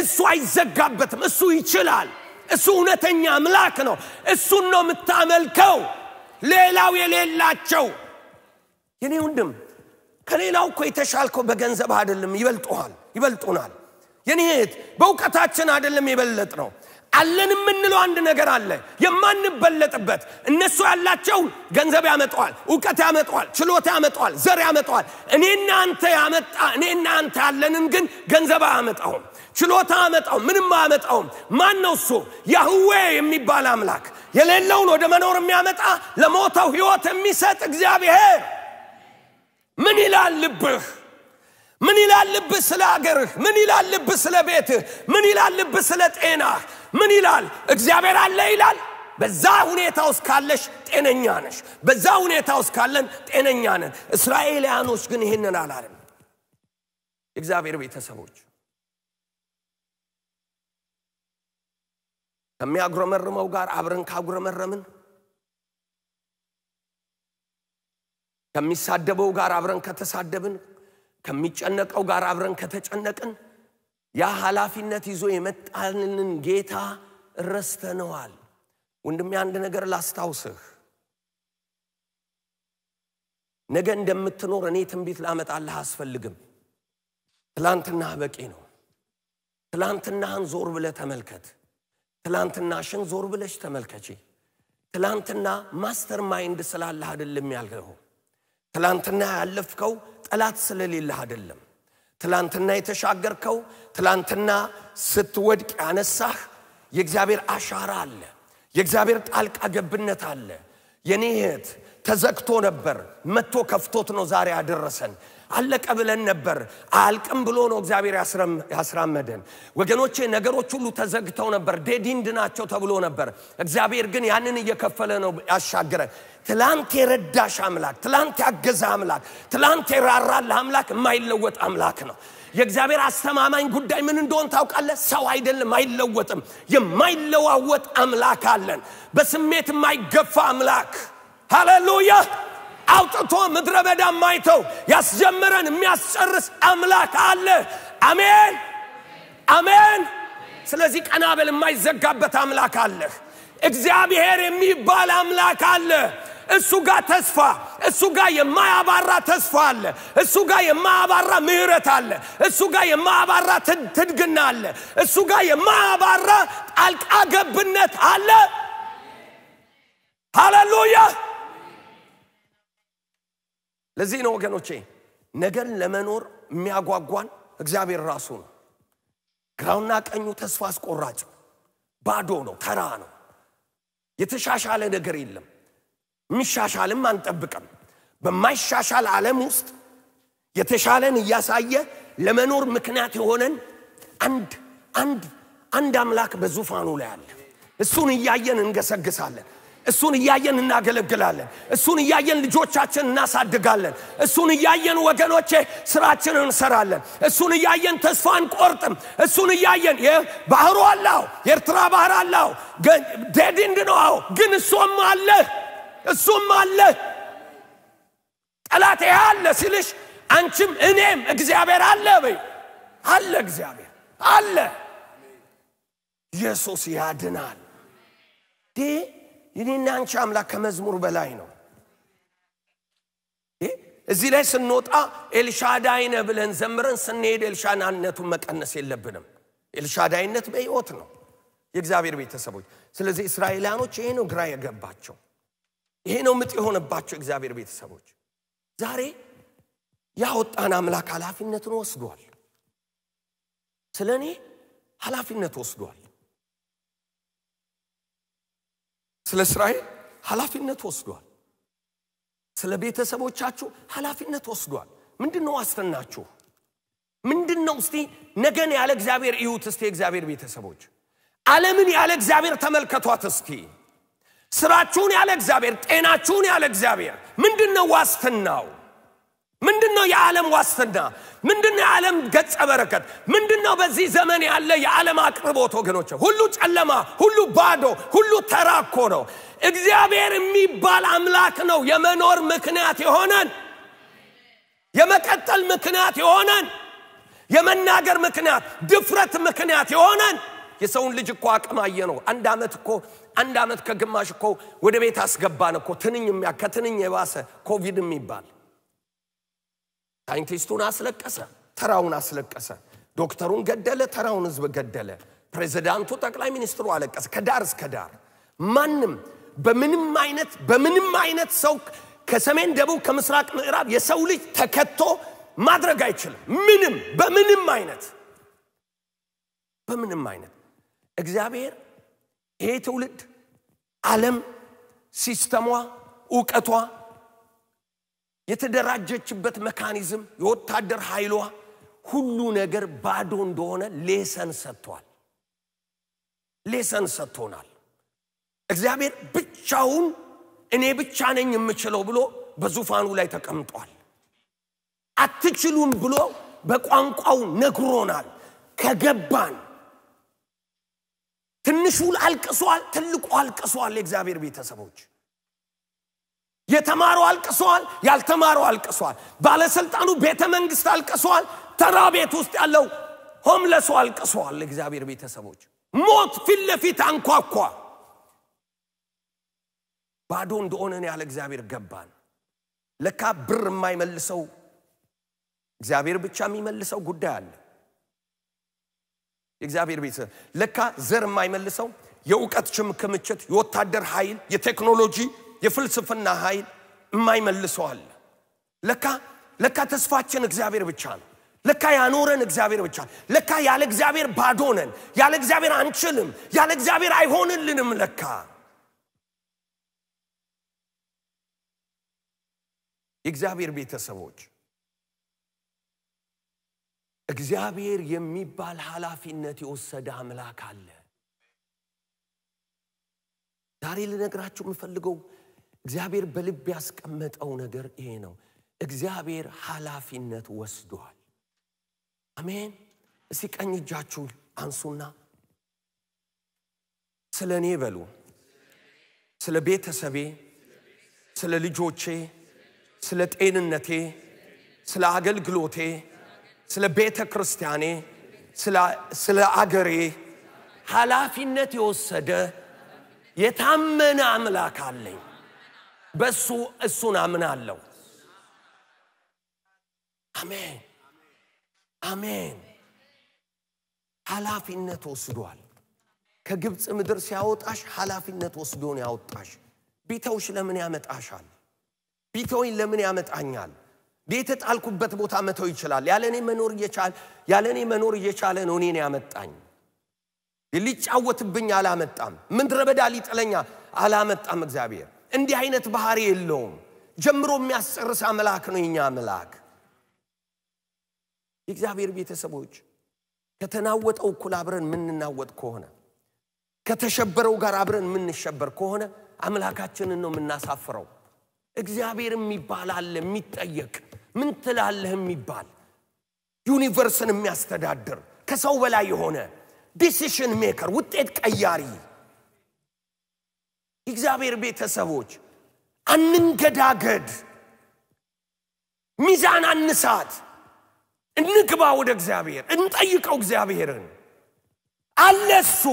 እሱ አይዘጋበትም እሱ ይችላል እሱ እውነተኛ ምላክ ነው እሱን ነው የምታመልከው ሌላው የሌላቸው የኔ ወንድም ከሌላው እኮ የተሻልከው በገንዘብ አይደለም ይበልጡሃል ይበልጡናል የኔ በእውቀታችን አይደለም የበለጥ ነው አለን የምንለው አንድ ነገር አለ የማንበለጥበት እነሱ ያላቸው ገንዘብ ያመጠዋል እውቀት ያመጠዋል ችሎታ ያመጠዋል ዘር ያመጠዋል እኔና አንተ ያመጣ እኔና አንተ ያለንን ግን ገንዘብ አያመጣውም ችሎታ አመጣው ምንም አመጣውም ማን ነው እሱ ያህዌ የሚባል አምላክ የሌለውን ወደ መኖር የሚያመጣ ለሞተው ህይወት የሚሰጥ እግዚአብሔር ምን ይላል ልብህ? ምን ይላል ልብህ ስለ አገርህ? ምን ይላል ልብህ ስለ ቤትህ? ምን ይላል ልብህ ስለ ጤናህ? ምን ይላል? እግዚአብሔር አለ ይላል። በዛ ሁኔታ ውስጥ ካለሽ ጤነኛ ነሽ። በዛ ሁኔታ ውስጥ ካለን ጤነኛ ነን። እስራኤልያኖች ግን ይህንን አላለም። እግዚአብሔር ቤተሰቦች ከሚያጉረመርመው ጋር አብረን ካጉረመረምን ከሚሳደበው ጋር አብረን ከተሳደብን፣ ከሚጨነቀው ጋር አብረን ከተጨነቅን፣ ያ ኃላፊነት ይዞ የመጣንን ጌታ ረስተነዋል። ወንድሜ አንድ ነገር ላስታውስህ። ነገ እንደምትኖር እኔ ትንቢት ላመጣልህ አስፈልግም። ትላንትና በቂ ነው። ትላንትናህን ዞር ብለህ ተመልከት። ትላንትናሽን ዞር ብለሽ ተመልከቼ። ትላንትና ማስተር ማይንድ ስላለህ አይደለም ያልኸው ትላንትና ያለፍከው ጠላት ስለሌለህ አይደለም። ትላንትና የተሻገርከው፣ ትላንትና ስትወድቅ ያነሳህ የእግዚአብሔር አሻራ አለ። የእግዚአብሔር ጣልቃ ገብነት አለ። የኔ እህት ተዘግቶ ነበር፣ መጥቶ ከፍቶት ነው ዛሬ ያደረሰን። አለቀ ብለን ነበር፣ አያልቅም ብሎ ነው እግዚአብሔር ያስራመደን። ወገኖቼ ነገሮች ሁሉ ተዘግተው ነበር፣ ዴዲንድ ናቸው ተብሎ ነበር። እግዚአብሔር ግን ያንን እየከፈለ ነው ያሻገረን። ትላንት የረዳሽ አምላክ፣ ትላንት ያገዘ አምላክ፣ ትላንት የራራል አምላክ የማይለወጥ አምላክ ነው። የእግዚአብሔር አስተማማኝ ጉዳይ ምን እንደሆን ታውቃለህ? ሰው አይደለም፣ አይለወጥም። የማይለዋወጥ አምላክ አለን። በስሜት የማይገፋ አምላክ። ሃሌሉያ! አውጥቶ ምድረ በዳ ማይተው ያስጀምረን የሚያስጨርስ አምላክ አለ። አሜን አሜን። ስለዚህ ቀና የማይዘጋበት አምላክ አለህ። እግዚአብሔር የሚባል አምላክ አለ። እሱ ጋር ተስፋ እሱ ጋር የማያባራ ተስፋ አለ። እሱ ጋር የማያባራ ምህረት አለ። እሱ ጋር የማያባራ ትድግና አለ። እሱ ጋር የማያባራ ጣልቃ ገብነት አለ። ሃሌሉያ! ለዚህ ነው ወገኖቼ ነገር ለመኖር የሚያጓጓን እግዚአብሔር ራሱ ነው። ግራውና ቀኙ ተስፋ አስቆራጭ ባዶ ነው፣ ተራ ነው። የተሻሻለ ነገር የለም። የሚሻሻልም አንጠብቅም። በማይሻሻል ዓለም ውስጥ የተሻለን እያሳየ ለመኖር ምክንያት የሆነን አንድ አንድ አንድ አምላክ በዙፋኑ ላይ አለ። እሱን እያየን እንገሰግሳለን። እሱን እያየን እናገለግላለን። እሱን እያየን ልጆቻችን እናሳድጋለን። እሱን እያየን ወገኖቼ ስራችንን እንሰራለን። እሱን እያየን ተስፋ አንቆርጥም። እሱን እያየን ባህሩ አላው የኤርትራ ባህር አላው ደድ እንድነው ግን እሱም አለህ እሱም አለ ጠላት ይህ አለ ሲልሽ አንቺም እኔም እግዚአብሔር አለ በይ አለ እግዚአብሔር አለ ኢየሱስ ያድናል ዴ አንቺ አምላክ ከመዝሙር በላይ ነው እዚህ ላይ ስንወጣ ኤልሻዳይነ ብለን ዘምረን ስንሄድ ኤልሻዳይነቱን መቀነስ የለብንም ኤልሻዳይነት በሕይወት ነው የእግዚአብሔር ቤተሰቦች ስለዚህ እስራኤላኖች ይሄ ነው ግራ የገባቸው ይሄ ነው ምጥ የሆነባቸው እግዚአብሔር ቤተሰቦች ዛሬ ያወጣን አምላክ ኃላፊነትን ወስዷል ስለ እኔ ኃላፊነት ወስዷል ስለ እስራኤል ኃላፊነት ወስዷል ስለ ቤተሰቦቻችሁ ኃላፊነት ወስዷል ምንድን ነው ዋስትናችሁ ምንድን ነው እስቲ ነገን ያለ እግዚአብሔር እዩት እስቲ እግዚአብሔር ቤተሰቦች ዓለምን ያለ እግዚአብሔር ተመልከቷት እስቲ ስራችሁን ያለ እግዚአብሔር፣ ጤናችሁን ያለ እግዚአብሔር ምንድን ነው ዋስትናው? ምንድን ነው የዓለም ዋስትና? ምንድን ነው የዓለም ገጸ በረከት? ምንድን ነው በዚህ ዘመን ያለ የዓለም አቅርቦት? ወገኖች፣ ሁሉ ጨለማ፣ ሁሉ ባዶ፣ ሁሉ ተራኮ ነው። እግዚአብሔር የሚባል አምላክ ነው የመኖር ምክንያት የሆነን የመቀጠል ምክንያት የሆነን የመናገር ምክንያት ድፍረት ምክንያት የሆነን የሰውን ልጅ እኮ አቅም አየ ነው። አንድ ዓመት እኮ አንድ ዓመት ከግማሽ እኮ ወደ ቤት አስገባን እኮ ትንኝ ከትንኝ የባሰ ኮቪድ የሚባል ሳይንቲስቱን አስለቀሰ፣ ተራውን አስለቀሰ። ዶክተሩን ገደለ፣ ተራውን ህዝብ ገደለ። ፕሬዚዳንቱ፣ ጠቅላይ ሚኒስትሩ አለቀሰ። ከዳር እስከ ዳር ማንም በምንም አይነት በምንም አይነት ሰው ከሰሜን ደቡብ፣ ከምስራቅ ምዕራብ የሰው ልጅ ተከቶ ማድረግ አይችልም። ምንም በምንም አይነት በምንም አይነት እግዚአብሔር ይሄ ትውልድ ዓለም ሲስተሟ፣ እውቀቷ፣ የተደራጀችበት መካኒዝም፣ የወታደር ኃይሏ ሁሉ ነገር ባዶ እንደሆነ ሌሰን ሰጥቷል። ሌሰን ሰጥቶናል። እግዚአብሔር ብቻውን እኔ ብቻ ነኝ የምችለው ብሎ በዙፋኑ ላይ ተቀምጧል። አትችሉም ብሎ በቋንቋው ነግሮናል። ከገባን ትንሹ አልቅሷል፣ ትልቁ አልቅሷል። የእግዚአብሔር ቤተሰቦች የተማሩ አልቅሷል፣ ያልተማሩ አልቅሷል። ባለስልጣኑ ቤተ መንግስት አልቅሷል፣ ተራ ቤት ውስጥ ያለው ሆምለሱ አልቅሷል። እግዚአብሔር ቤተሰቦች ሞት ፊት ለፊት አንኳኳ። ባዶ እንደሆነን ያለ እግዚአብሔር ገባን። ለካ ብር የማይመልሰው እግዚአብሔር ብቻ የሚመልሰው ጉዳይ አለ። የእግዚአብሔር ቤተሰብ ለካ ዘር የማይመልሰው የእውቀት ክምችት፣ የወታደር ኃይል፣ የቴክኖሎጂ፣ የፍልስፍና ኃይል የማይመልሰዋል ለካ ለካ ተስፋችን እግዚአብሔር ብቻ ነው። ለካ ያኖረን እግዚአብሔር ብቻ። ለካ ያለ እግዚአብሔር ባዶ ነን። ያለ እግዚአብሔር አንችልም። ያለ እግዚአብሔር አይሆንልንም። ለካ የእግዚአብሔር ቤተሰቦች እግዚአብሔር የሚባል ኃላፊነት የወሰደ አምላክ አለ። ዛሬ ልነግራችሁ የምፈልገው እግዚአብሔር በልብ ያስቀመጠው ነገር ይሄ ነው። እግዚአብሔር ኃላፊነት ወስዷል። አሜን። እስቲ ቀኝ እጃችሁን አንሱና ስለ እኔ በሉ፣ ስለ ቤተሰቤ፣ ስለ ልጆቼ፣ ስለ ጤንነቴ፣ ስለ አገልግሎቴ ስለ ቤተ ክርስቲያኔ፣ ስለ አገሬ ኃላፊነት የወሰደ የታመነ አምላክ አለኝ። በሱ እሱን አምናለሁ። አሜን አሜን። ኃላፊነት ወስዷል። ከግብፅ ምድር ሲያወጣሽ ኃላፊነት ወስዶ ያወጣሽ። ቢተውሽ ለምን ያመጣሻል? ቢተውኝ ለምን ያመጣኛል? የተጣልኩበት ቦታ መተው ይችላል። ያለኔ መኖር እየቻለ ያለኔ መኖር እየቻለ ነው እኔን ያመጣኝ። ሊጫወትብኝ አላመጣም። ምድረ በዳ ሊጥለኛ አላመጣም። እግዚአብሔር እንዲህ አይነት ባህሪ የለውም። ጀምሮ የሚያስጨርስ አምላክ ነው የኛ አምላክ። የእግዚአብሔር ቤተሰቦች ከተናወጠው እኩል አብረን የምንናወጥ ከሆነ ከተሸበረው ጋር አብረን የምንሸበር ከሆነ አምላካችንን ነው የምናሳፍረው። እግዚአብሔር የሚባል አለ የሚጠየቅ ምን ትላለህ የሚባል ዩኒቨርስን የሚያስተዳድር ከሰው በላይ የሆነ ዲሲሽን ሜከር ውጤት ቀያሪ እግዚአብሔር ቤተሰቦች አንንገዳገድ ሚዛን አንሳት እንግባ ወደ እግዚአብሔር እንጠይቀው እግዚአብሔርን አለሱ እሱ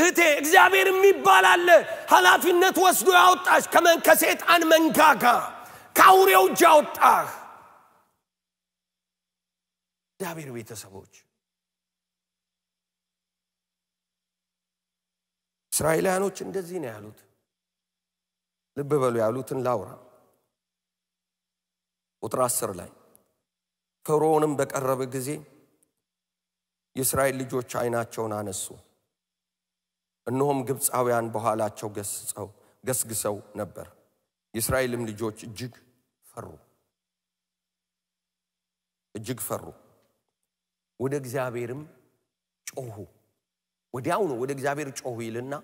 እህቴ እግዚአብሔር የሚባል አለ ኃላፊነት ወስዶ ያወጣች ከሴጣን መንጋጋ ከአውሬው እጅ አወጣህ እግዚአብሔር ቤተሰቦች እስራኤላውያኖች እንደዚህ ነው ያሉት ልብ በሉ ያሉትን ላውራ ቁጥር አስር ላይ ፈርዖንም በቀረበ ጊዜ የእስራኤል ልጆች አይናቸውን አነሱ እነሆም ግብፃውያን በኋላቸው ገስግሰው ነበር የእስራኤልም ልጆች እጅግ ፈሩ፣ እጅግ ፈሩ። ወደ እግዚአብሔርም ጮሁ። ወዲያው ነው ወደ እግዚአብሔር ጮሁ ይልና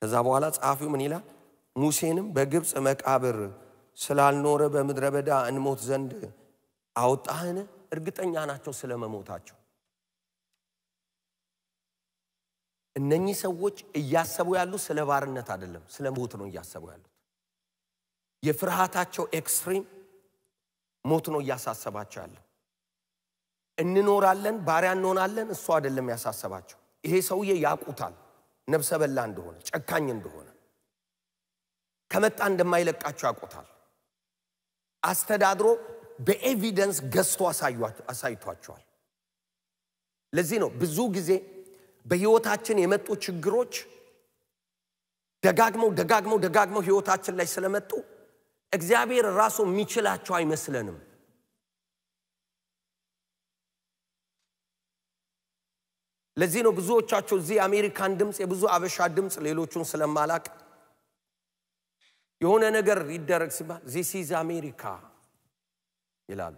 ከዛ በኋላ ጸሐፊው ምን ይላል? ሙሴንም በግብፅ መቃብር ስላልኖረ በምድረ በዳ እንሞት ዘንድ አወጣህን? እርግጠኛ ናቸው ስለመሞታቸው። እነኚህ ሰዎች እያሰቡ ያሉ ስለ ባርነት አይደለም፣ ስለ ሞት ነው እያሰቡ ያሉት። የፍርሃታቸው ኤክስትሪም ሞት ነው እያሳሰባቸው ያለ እንኖራለን ባሪያ እንሆናለን እሱ አይደለም ያሳሰባቸው ይሄ ሰውዬ ያቁታል ነብሰ በላ እንደሆነ ጨካኝ እንደሆነ ከመጣ እንደማይለቃቸው ያቁታል አስተዳድሮ በኤቪደንስ ገዝቶ አሳይቷቸዋል ለዚህ ነው ብዙ ጊዜ በህይወታችን የመጡ ችግሮች ደጋግመው ደጋግመው ደጋግመው ህይወታችን ላይ ስለመጡ እግዚአብሔር ራሱ የሚችላቸው አይመስለንም። ለዚህ ነው ብዙዎቻቸው እዚህ የአሜሪካን ድምፅ የብዙ አበሻ ድምፅ ሌሎቹን ስለማላቅ የሆነ ነገር ይደረግ ሲባል ዚሲዝ አሜሪካ ይላሉ።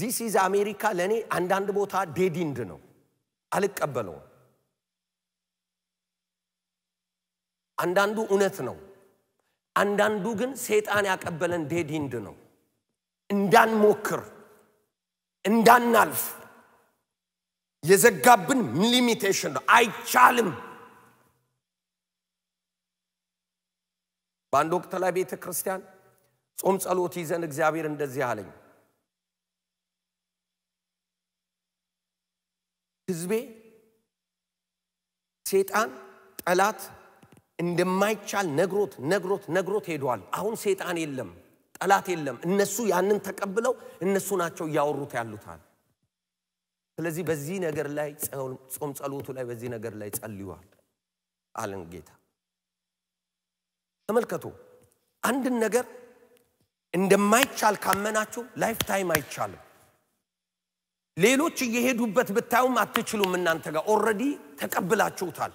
ዚሲዝ አሜሪካ ለእኔ አንዳንድ ቦታ ዴዲንድ ነው፣ አልቀበለውም። አንዳንዱ እውነት ነው። አንዳንዱ ግን ሰይጣን ያቀበለን ዴድ ነው። እንዳንሞክር፣ እንዳናልፍ የዘጋብን ሊሚቴሽን ነው። አይቻልም። በአንድ ወቅት ላይ ቤተ ክርስቲያን ጾም ጸሎት ይዘን እግዚአብሔር እንደዚህ አለኝ፣ ህዝቤ ሴጣን ጠላት እንደማይቻል ነግሮት ነግሮት ነግሮት ሄዷል አሁን ሰይጣን የለም፣ ጠላት የለም። እነሱ ያንን ተቀብለው እነሱ ናቸው እያወሩት ያሉታል። ስለዚህ በዚህ ነገር ላይ ጾም ጸሎቱ ላይ በዚህ ነገር ላይ ጸልዩዋል አለን ጌታ። ተመልከቱ፣ አንድን ነገር እንደማይቻል ካመናችሁ ላይፍ ታይም አይቻልም። ሌሎች እየሄዱበት ብታዩም አትችሉም። እናንተ ጋር ኦልሬዲ ተቀብላችሁታል።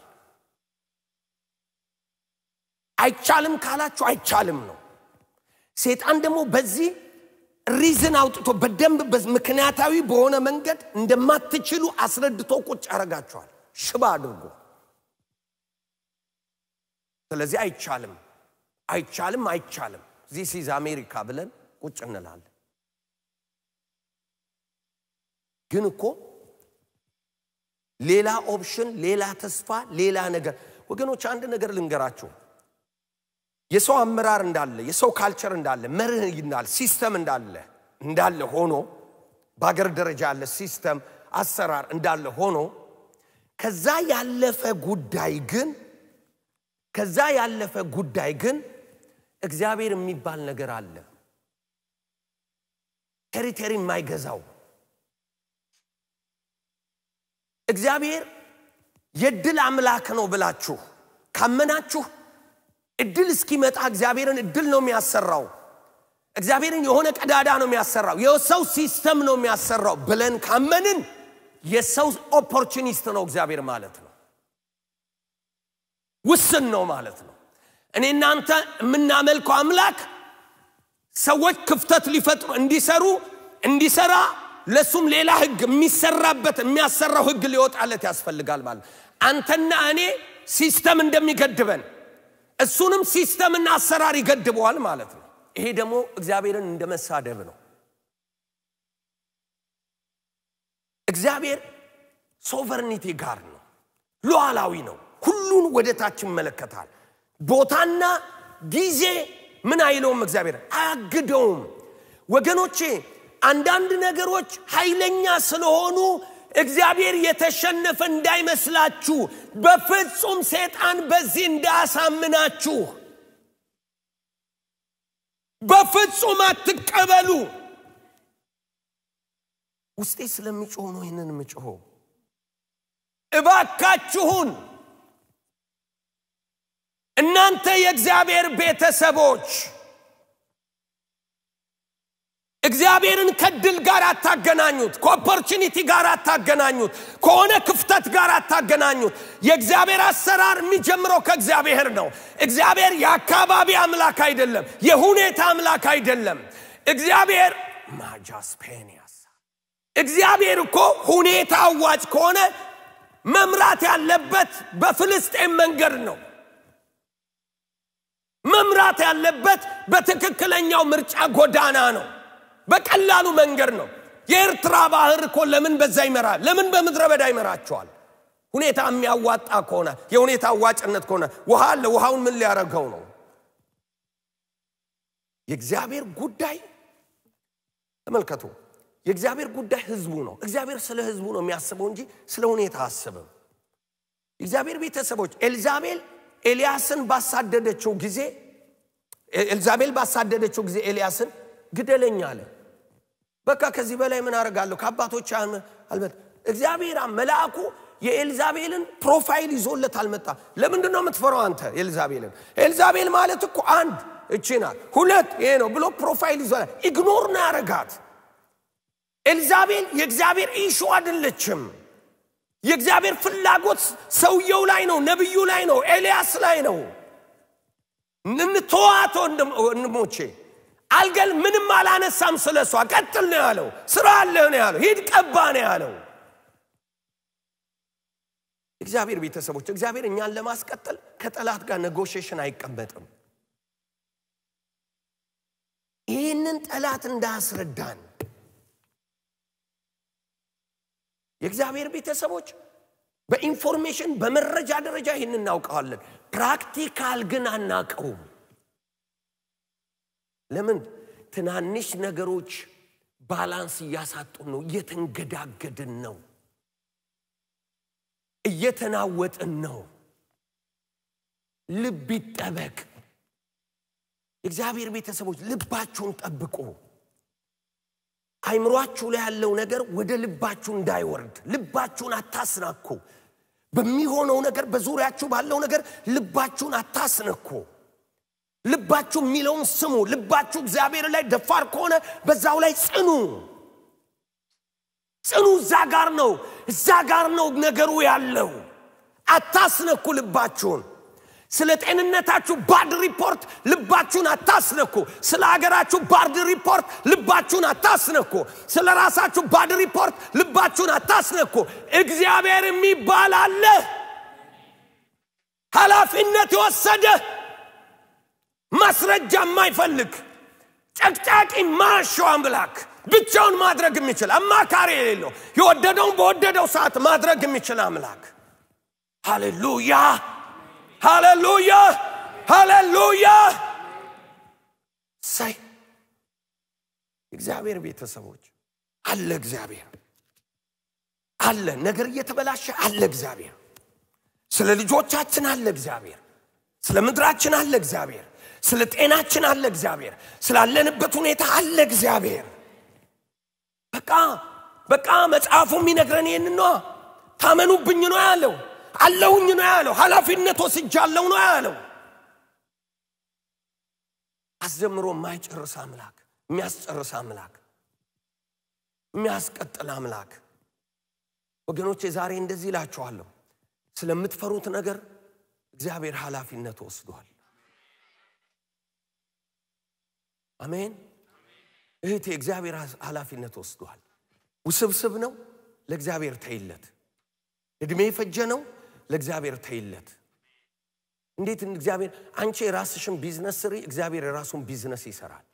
አይቻልም ካላችሁ አይቻልም ነው። ሴጣን ደግሞ በዚህ ሪዝን አውጥቶ በደንብ ምክንያታዊ በሆነ መንገድ እንደማትችሉ አስረድቶ ቁጭ ያረጋችኋል ሽባ አድርጎ። ስለዚህ አይቻልም አይቻልም አይቻልም ዚስ አሜሪካ ብለን ቁጭ እንላለን። ግን እኮ ሌላ ኦፕሽን፣ ሌላ ተስፋ፣ ሌላ ነገር ወገኖች፣ አንድ ነገር ልንገራችሁ። የሰው አመራር እንዳለ፣ የሰው ካልቸር እንዳለ፣ መርህ እንዳለ፣ ሲስተም እንዳለ እንዳለ ሆኖ በአገር ደረጃ ያለ ሲስተም አሰራር እንዳለ ሆኖ ከዛ ያለፈ ጉዳይ ግን ከዛ ያለፈ ጉዳይ ግን እግዚአብሔር የሚባል ነገር አለ። ቴሪቴሪ የማይገዛው እግዚአብሔር የድል አምላክ ነው ብላችሁ ካመናችሁ እድል እስኪመጣ እግዚአብሔርን እድል ነው የሚያሰራው። እግዚአብሔርን የሆነ ቀዳዳ ነው የሚያሰራው። የሰው ሲስተም ነው የሚያሰራው ብለን ካመንን የሰው ኦፖርቹኒስት ነው እግዚአብሔር ማለት ነው። ውስን ነው ማለት ነው። እኔ እናንተ የምናመልከው አምላክ ሰዎች ክፍተት ሊፈጥሩ እንዲሰሩ እንዲሰራ ለሱም ሌላ ህግ የሚሰራበት የሚያሰራው ህግ ሊወጣለት ያስፈልጋል ማለት አንተና እኔ ሲስተም እንደሚገድበን እሱንም ሲስተምና አሰራር ይገድበዋል ማለት ነው ይሄ ደግሞ እግዚአብሔርን እንደ መሳደብ ነው እግዚአብሔር ሶቨርኒቲ ጋር ነው ሉዓላዊ ነው ሁሉን ወደ ታች ይመለከታል ቦታና ጊዜ ምን አይለውም እግዚአብሔር አያግደውም ወገኖቼ አንዳንድ ነገሮች ኃይለኛ ስለሆኑ እግዚአብሔር የተሸነፈ እንዳይመስላችሁ በፍጹም ሰይጣን በዚህ እንዳያሳምናችሁ በፍጹም አትቀበሉ ውስጤ ስለሚጮህ ነው ይህንን ምጮሆ እባካችሁን እናንተ የእግዚአብሔር ቤተሰቦች እግዚአብሔርን ከድል ጋር አታገናኙት፣ ከኦፖርቹኒቲ ጋር አታገናኙት፣ ከሆነ ክፍተት ጋር አታገናኙት። የእግዚአብሔር አሰራር የሚጀምረው ከእግዚአብሔር ነው። እግዚአብሔር የአካባቢ አምላክ አይደለም፣ የሁኔታ አምላክ አይደለም። እግዚአብሔር ማጃስፔኒያስ እግዚአብሔር እኮ ሁኔታ አዋጭ ከሆነ መምራት ያለበት በፍልስጤም መንገድ ነው። መምራት ያለበት በትክክለኛው ምርጫ ጎዳና ነው። በቀላሉ መንገድ ነው የኤርትራ ባህር እኮ ለምን በዛ ይመራል ለምን በምድረ በዳ ይመራቸዋል ሁኔታ የሚያዋጣ ከሆነ የሁኔታ አዋጭነት ከሆነ ውሃ አለ ውሃውን ምን ሊያደረገው ነው የእግዚአብሔር ጉዳይ ተመልከቱ የእግዚአብሔር ጉዳይ ህዝቡ ነው እግዚአብሔር ስለ ህዝቡ ነው የሚያስበው እንጂ ስለ ሁኔታ አስብም እግዚአብሔር ቤተሰቦች ኤልዛቤል ኤልያስን ባሳደደችው ጊዜ ኤልዛቤል ባሳደደችው ጊዜ ኤልያስን ግደለኛ አለ በቃ ከዚህ በላይ ምን አደርጋለሁ ከአባቶች አልመት እግዚአብሔር መልአኩ የኤልዛቤልን ፕሮፋይል ይዞለት አልመጣ ለምንድ ነው የምትፈረው አንተ ኤልዛቤልን ኤልዛቤል ማለት እኮ አንድ እቺ ናት ሁለት ይሄ ነው ብሎ ፕሮፋይል ይዞላል ኢግኖር ነው ያረጋት ኤልዛቤል የእግዚአብሔር ኢሹ አይደለችም የእግዚአብሔር ፍላጎት ሰውየው ላይ ነው ነቢዩ ላይ ነው ኤልያስ ላይ ነው እንተዋቶ ወንድሞቼ አልገል ምንም አላነሳም ስለሷ ቀጥል ነው ያለው ስራ አለህ ነው ያለው ሂድ ቀባ ነው ያለው እግዚአብሔር ቤተሰቦች እግዚአብሔር እኛን ለማስቀጠል ከጠላት ጋር ኔጎሽሽን አይቀመጥም ይህንን ጠላት እንዳስረዳን የእግዚአብሔር ቤተሰቦች በኢንፎርሜሽን በመረጃ ደረጃ ይህን እናውቀዋለን ፕራክቲካል ግን አናቀውም ለምን ትናንሽ ነገሮች ባላንስ እያሳጡን ነው እየተንገዳገድን ነው እየተናወጥን ነው ልብ ይጠበቅ እግዚአብሔር ቤተሰቦች ልባችሁን ጠብቁ አይምሯችሁ ላይ ያለው ነገር ወደ ልባችሁ እንዳይወርድ ልባችሁን አታስናኩ በሚሆነው ነገር በዙሪያችሁ ባለው ነገር ልባችሁን አታስነኩ ልባችሁ የሚለውን ስሙ። ልባችሁ እግዚአብሔር ላይ ደፋር ከሆነ በዛው ላይ ጽኑ። ጽኑ። እዛ ጋር ነው፣ እዛ ጋር ነው ነገሩ ያለው። አታስነኩ ልባችሁን። ስለ ጤንነታችሁ ባድ ሪፖርት ልባችሁን አታስነኩ። ስለ ሀገራችሁ ባድ ሪፖርት ልባችሁን አታስነኩ። ስለ ራሳችሁ ባድ ሪፖርት ልባችሁን አታስነኩ። እግዚአብሔር የሚባል አለ፣ ኃላፊነት ማስረጃ የማይፈልግ ጨቅጫቂ ማሾ አምላክ ብቻውን ማድረግ የሚችል አማካሪ የሌለው የወደደውን በወደደው ሰዓት ማድረግ የሚችል አምላክ ሃሌሉያ ሃሌሉያ ሃሌሉያ ሳይ እግዚአብሔር ቤተሰቦች አለ እግዚአብሔር አለ ነገር እየተበላሸ አለ እግዚአብሔር ስለ ልጆቻችን አለ እግዚአብሔር ስለ ምድራችን አለ እግዚአብሔር ስለ ጤናችን አለ እግዚአብሔር ስላለንበት ሁኔታ አለ እግዚአብሔር በቃ በቃ መጽሐፉ የሚነግረን ይህን ታመኑብኝ ነው ያለው አለውኝ ነው ያለው ኃላፊነት አለው ነው ያለው አዘምሮ የማይጨርስ አምላክ የሚያስጨርስ አምላክ የሚያስቀጥል አምላክ ወገኖቼ ዛሬ እንደዚህ ይላችኋለሁ ስለምትፈሩት ነገር እግዚአብሔር ኃላፊነት ወስዷል አሜን። እህት የእግዚአብሔር ኃላፊነት ወስዷል። ውስብስብ ነው፣ ለእግዚአብሔር ተይለት። እድሜ የፈጀ ነው፣ ለእግዚአብሔር ተይለት። እንዴት እግዚአብሔር አንቺ የራስሽን ቢዝነስ ስሪ፣ እግዚአብሔር የራሱን ቢዝነስ ይሰራል።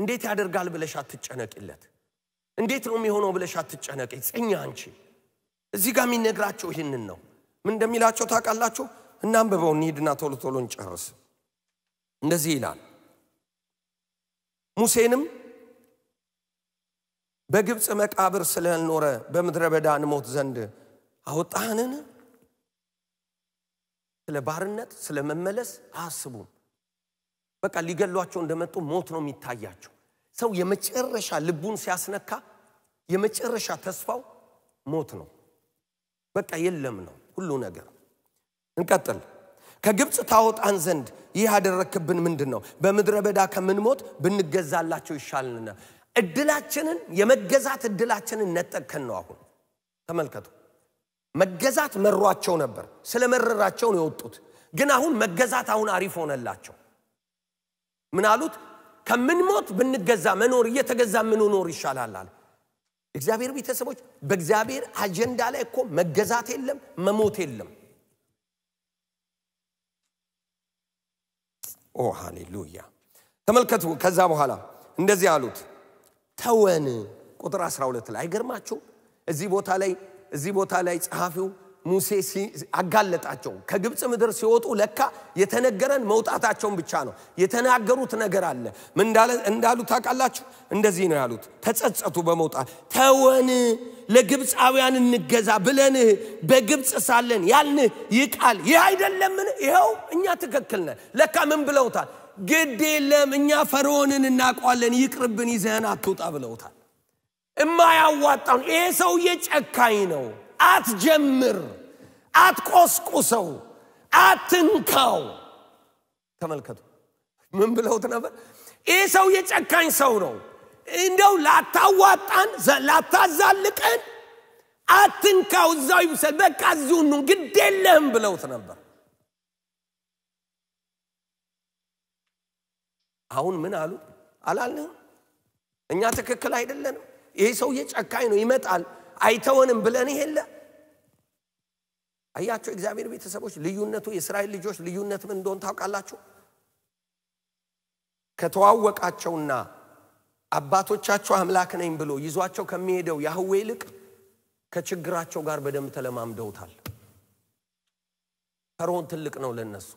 እንዴት ያደርጋል ብለሽ አትጨነቅለት። እንዴት ነው የሚሆነው ብለሽ አትጨነቂ። ጽኛ አንቺ። እዚህ ጋር የሚነግራቸው ይህንን ነው። ምን እንደሚላቸው ታውቃላችሁ? እናንብበው እንሂድና ቶሎ ቶሎ እንጨርስ። እንደዚህ ይላል ሙሴንም በግብፅ መቃብር ስለኖረ በምድረ በዳ እንሞት ዘንድ አወጣህንን? ስለ ባርነት ስለ መመለስ አያስቡም። በቃ ሊገሏቸው እንደመጡ ሞት ነው የሚታያቸው። ሰው የመጨረሻ ልቡን ሲያስነካ የመጨረሻ ተስፋው ሞት ነው። በቃ የለም ነው ሁሉ ነገር። እንቀጥል። ከግብፅ ታወጣን ዘንድ ይህ ያደረክብን ምንድን ነው? በምድረ በዳ ከምንሞት ብንገዛላቸው ይሻልንና እድላችንን የመገዛት እድላችንን ነጠቅከን ነው። አሁን ተመልከቱ። መገዛት መሯቸው ነበር። ስለ መረራቸው ነው የወጡት። ግን አሁን መገዛት አሁን አሪፍ ሆነላቸው። ምናሉት ከምንሞት ብንገዛ መኖር እየተገዛ ምንኖር ይሻላል እግዚአብሔር ቤተሰቦች፣ በእግዚአብሔር አጀንዳ ላይ እኮ መገዛት የለም መሞት የለም። ኦ ሃሌሉያ ተመልከቱ ከዛ በኋላ እንደዚህ አሉት ተወን ቁጥር 12 ላይ አይገርማችሁ እዚህ ቦታ ላይ እዚህ ቦታ ላይ ጸሐፊው ሙሴ አጋለጣቸው ከግብፅ ምድር ሲወጡ ለካ የተነገረን መውጣታቸውን ብቻ ነው የተናገሩት ነገር አለ እንዳሉ ታውቃላችሁ እንደዚህ ነው ያሉት ተጸጸቱ በመውጣት ተወን ለግብፃውያን እንገዛ ብለንህ በግብፅ ሳለን ያልንህ ይህ ቃል ይህ አይደለምን? ይኸው እኛ ትክክል ነን። ለካ ምን ብለውታል? ግድ የለም እኛ ፈርዖንን እናውቀዋለን፣ ይቅርብን፣ ይዘህን አትውጣ ብለውታል። እማያዋጣውን ይሄ ሰውዬ ጨካኝ ነው፣ አትጀምር፣ አትቆስቁሰው፣ አትንካው። ተመልከቱ፣ ምን ብለውት ነበር? ይህ ሰውዬ ጨካኝ ሰው ነው። እንደው ላታዋጣን፣ ላታዛልቀን፣ አትንካው፣ እዛው ይምሰል በቃ እዚሁኑ ግድ የለህም ብለውት ነበር። አሁን ምን አሉ አላልንም። እኛ ትክክል አይደለንም፣ ይሄ ሰውዬ ጨካኝ ነው፣ ይመጣል፣ አይተወንም ብለን የለ አያቸው። እግዚአብሔር ቤተሰቦች ልዩነቱ የእስራኤል ልጆች ልዩነት ምን እንደሆን ታውቃላችሁ? ከተዋወቃቸውና አባቶቻቸው አምላክ ነኝ ብሎ ይዟቸው ከሚሄደው ያህዌ ይልቅ ከችግራቸው ጋር በደንብ ተለማምደውታል። ፈርዖን ትልቅ ነው ለነሱ።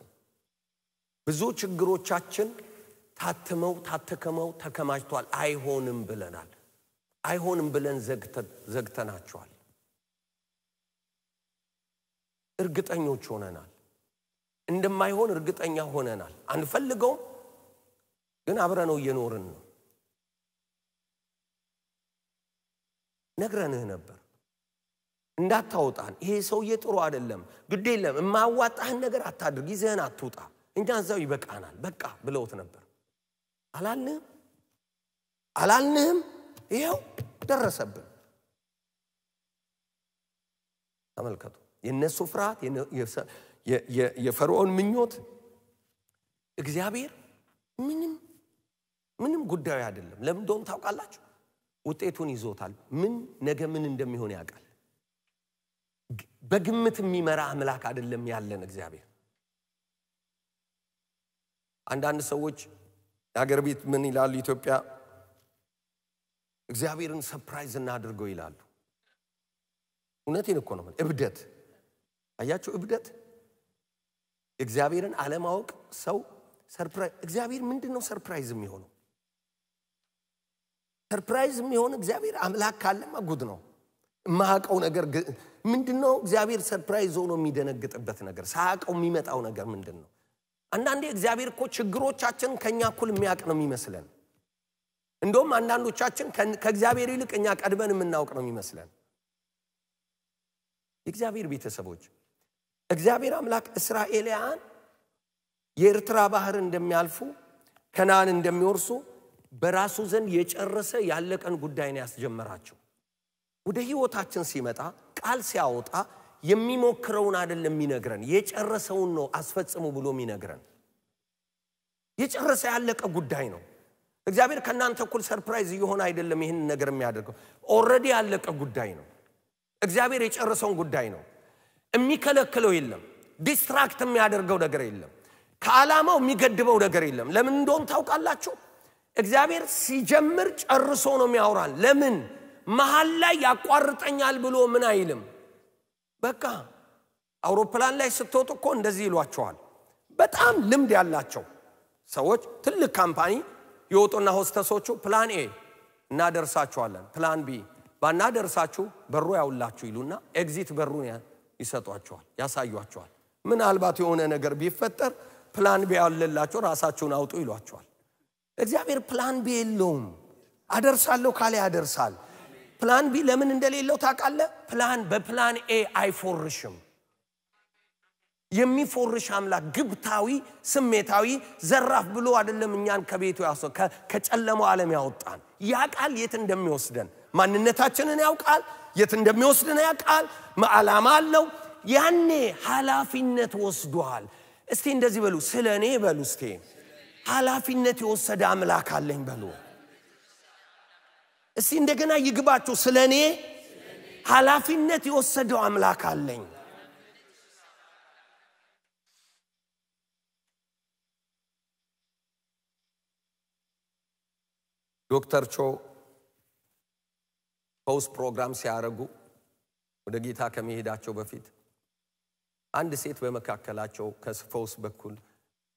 ብዙ ችግሮቻችን ታትመው ታተከመው ተከማችቷል። አይሆንም ብለናል። አይሆንም ብለን ዘግተናቸዋል። እርግጠኞች ሆነናል። እንደማይሆን እርግጠኛ ሆነናል። አንፈልገውም፣ ግን አብረነው እየኖርን ነው። ነግረንህ ነበር እንዳታወጣን። ይሄ ሰውዬ ጥሩ አይደለም፣ ግድ የለም የማያዋጣህን ነገር አታድርግ፣ ይዘህን አትውጣ፣ እኛ እዛው ይበቃናል፣ በቃ ብለውት ነበር። አላልንህም አላልንህም፣ ይኸው ደረሰብን። ተመልከቱ፣ የእነሱ ፍርሃት፣ የፈርዖን ምኞት እግዚአብሔር ምንም ምንም ጉዳዩ አይደለም። ለምን እንደሆነ ታውቃላችሁ? ውጤቱን ይዞታል። ምን ነገ ምን እንደሚሆን ያውቃል። በግምት የሚመራ አምላክ አይደለም ያለን እግዚአብሔር። አንዳንድ ሰዎች የአገር ቤት ምን ይላሉ? ኢትዮጵያ እግዚአብሔርን ሰፕራይዝ እናድርገው ይላሉ። እውነቴን እኮ ነው። እብደት አያቸው፣ እብደት እግዚአብሔርን አለማወቅ ሰው ሰርፕራይዝ። እግዚአብሔር ምንድን ነው ሰርፕራይዝ የሚሆነው? ሰርፕራይዝ የሚሆን እግዚአብሔር አምላክ ካለማ ጉድ ነው የማቀው ነገር ምንድን ነው እግዚአብሔር ሰርፕራይዝ ሆኖ የሚደነግጥበት ነገር ሳያቀው የሚመጣው ነገር ምንድን ነው አንዳንዴ እግዚአብሔር እኮ ችግሮቻችን ከእኛ እኩል የሚያውቅ ነው የሚመስለን እንደውም አንዳንዶቻችን ከእግዚአብሔር ይልቅ እኛ ቀድመን የምናውቅ ነው የሚመስለን የእግዚአብሔር ቤተሰቦች እግዚአብሔር አምላክ እስራኤላን የኤርትራ ባህር እንደሚያልፉ ከናን እንደሚወርሱ በራሱ ዘንድ የጨረሰ ያለቀን ጉዳይ ነው ያስጀመራቸው። ወደ ህይወታችን ሲመጣ ቃል ሲያወጣ የሚሞክረውን አይደለም የሚነግረን፣ የጨረሰውን ነው አስፈጽሙ ብሎ የሚነግረን። የጨረሰ ያለቀ ጉዳይ ነው። እግዚአብሔር ከእናንተ እኩል ሰርፕራይዝ እየሆነ አይደለም ይህን ነገር የሚያደርገው። ኦረዲ ያለቀ ጉዳይ ነው። እግዚአብሔር የጨረሰውን ጉዳይ ነው። የሚከለክለው የለም። ዲስትራክት የሚያደርገው ነገር የለም። ከዓላማው የሚገድበው ነገር የለም። ለምን እንደሆን ታውቃላችሁ? እግዚአብሔር ሲጀምር ጨርሶ ነው የሚያወራን። ለምን መሀል ላይ ያቋርጠኛል ብሎ ምን አይልም። በቃ አውሮፕላን ላይ ስትወጡ እኮ እንደዚህ ይሏቸዋል። በጣም ልምድ ያላቸው ሰዎች ትልቅ ካምፓኒ የወጡና ሆስተሶቹ ፕላን ኤ እናደርሳችኋለን፣ ፕላን ቢ ባናደርሳችሁ በሩ ያውላችሁ ይሉና ኤግዚት በሩን ይሰጧቸዋል፣ ያሳዩቸዋል። ምናልባት የሆነ ነገር ቢፈጠር ፕላን ቢ ያለላቸው ራሳችሁን አውጡ ይሏቸዋል። እግዚአብሔር ፕላን ቢ የለውም። አደርሳለሁ ካለ ያደርሳል። ፕላን ቢ ለምን እንደሌለው ታቃለ ፕላን በፕላን ኤ አይፎርሽም። የሚፎርሽ አምላክ ግብታዊ፣ ስሜታዊ፣ ዘራፍ ብሎ አይደለም እኛን ከቤቱ ያሶ ከጨለመው ዓለም ያወጣን። ያ ቃል የት እንደሚወስደን ማንነታችንን ያውቃል፣ የት እንደሚወስድን ያውቃል። አላማ አለው። ያኔ ሀላፊነት ወስዷል። እስቲ እንደዚህ በሉ፣ ስለ እኔ በሉ እስቴ ኃላፊነት የወሰደ አምላክ አለኝ በሉ። እስቲ እንደገና ይግባቸው ስለ እኔ ኃላፊነት የወሰደው አምላክ አለኝ። ዶክተር ቾ ፈውስ ፕሮግራም ሲያደርጉ ወደ ጌታ ከመሄዳቸው በፊት አንድ ሴት በመካከላቸው ከፈውስ በኩል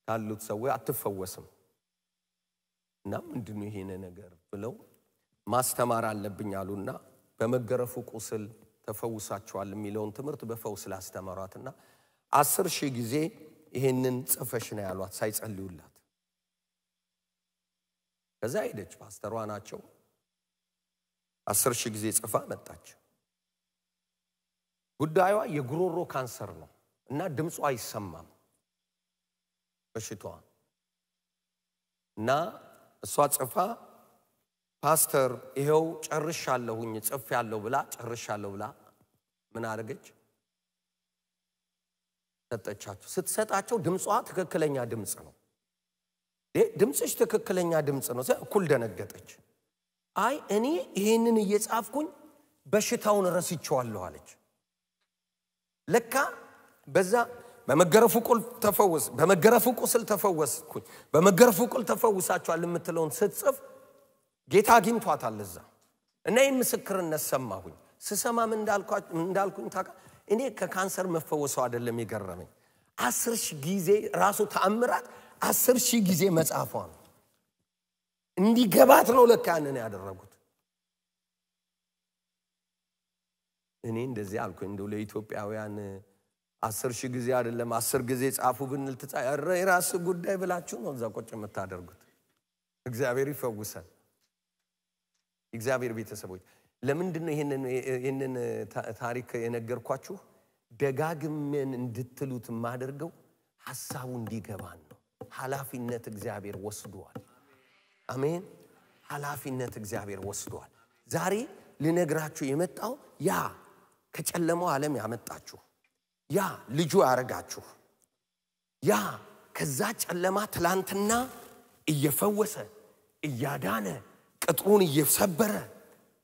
ካሉት ሰዎች አትፈወስም እና ምንድን ይሄን ነገር ብለው ማስተማር አለብኝ አሉና በመገረፉ ቁስል ተፈውሳቸዋል የሚለውን ትምህርት በፈውስ ላስተማሯትና አስር ሺህ ጊዜ ይሄንን ጽፈሽ ነው ያሏት ሳይጸልዩላት። ከዛ ሄደች። ፓስተሯ ናቸው። አስር ሺህ ጊዜ ጽፋ መጣች። ጉዳዩዋ የጉሮሮ ካንሰር ነው እና ድምፁ አይሰማም። በሽቷ እና እሷ ጽፋ ፓስተር ይኸው ጨርሻለሁኝ ጽፍ ያለው ብላ ጨርሻለሁ ብላ ምን አድርገች ሰጠቻቸው። ስትሰጣቸው ድምጿ ትክክለኛ ድምፅ ነው። ድምፅሽ ትክክለኛ ድምፅ ነው። እኩል ደነገጠች። አይ እኔ ይህንን እየጻፍኩኝ በሽታውን ረስቼዋለሁ አለች። ለካ በዛ በመገረፉ ቁል ተፈወስ በመገረፉ ቁስል ተፈወስኩኝ በመገረፉ ቁል ተፈውሳችኋል የምትለውን ስትጽፍ ጌታ አግኝቷታል እዛ እና ይህን ምስክርነት ሰማሁኝ ስሰማም እንዳልኩኝ ታቃ እኔ ከካንሰር መፈወሰው አይደለም የገረመኝ አስር ሺህ ጊዜ ራሱ ተአምራት አስር ሺህ ጊዜ መጽሐፏ ነው እንዲገባት ነው ለካ ያንን ያደረጉት እኔ እንደዚህ አልኩኝ እንደው ለኢትዮጵያውያን አስር ሺህ ጊዜ አይደለም አስር ጊዜ ጻፉ ብንል ትጻ የራስ ጉዳይ ብላችሁ ነው እዛ ቁጭ የምታደርጉት። እግዚአብሔር ይፈውሰን። እግዚአብሔር ቤተሰቦች ለምንድን ነው ይህንን ታሪክ የነገርኳችሁ? ደጋግመን እንድትሉት ማደርገው ሀሳቡ እንዲገባን ነው። ኃላፊነት እግዚአብሔር ወስዷል። አሜን። ኃላፊነት እግዚአብሔር ወስዷል። ዛሬ ልነግራችሁ የመጣው ያ ከጨለማው ዓለም ያመጣችሁ ያ ልጁ ያደረጋችሁ ያ ከዛ ጨለማ ትላንትና እየፈወሰ እያዳነ ቅጥሩን እየሰበረ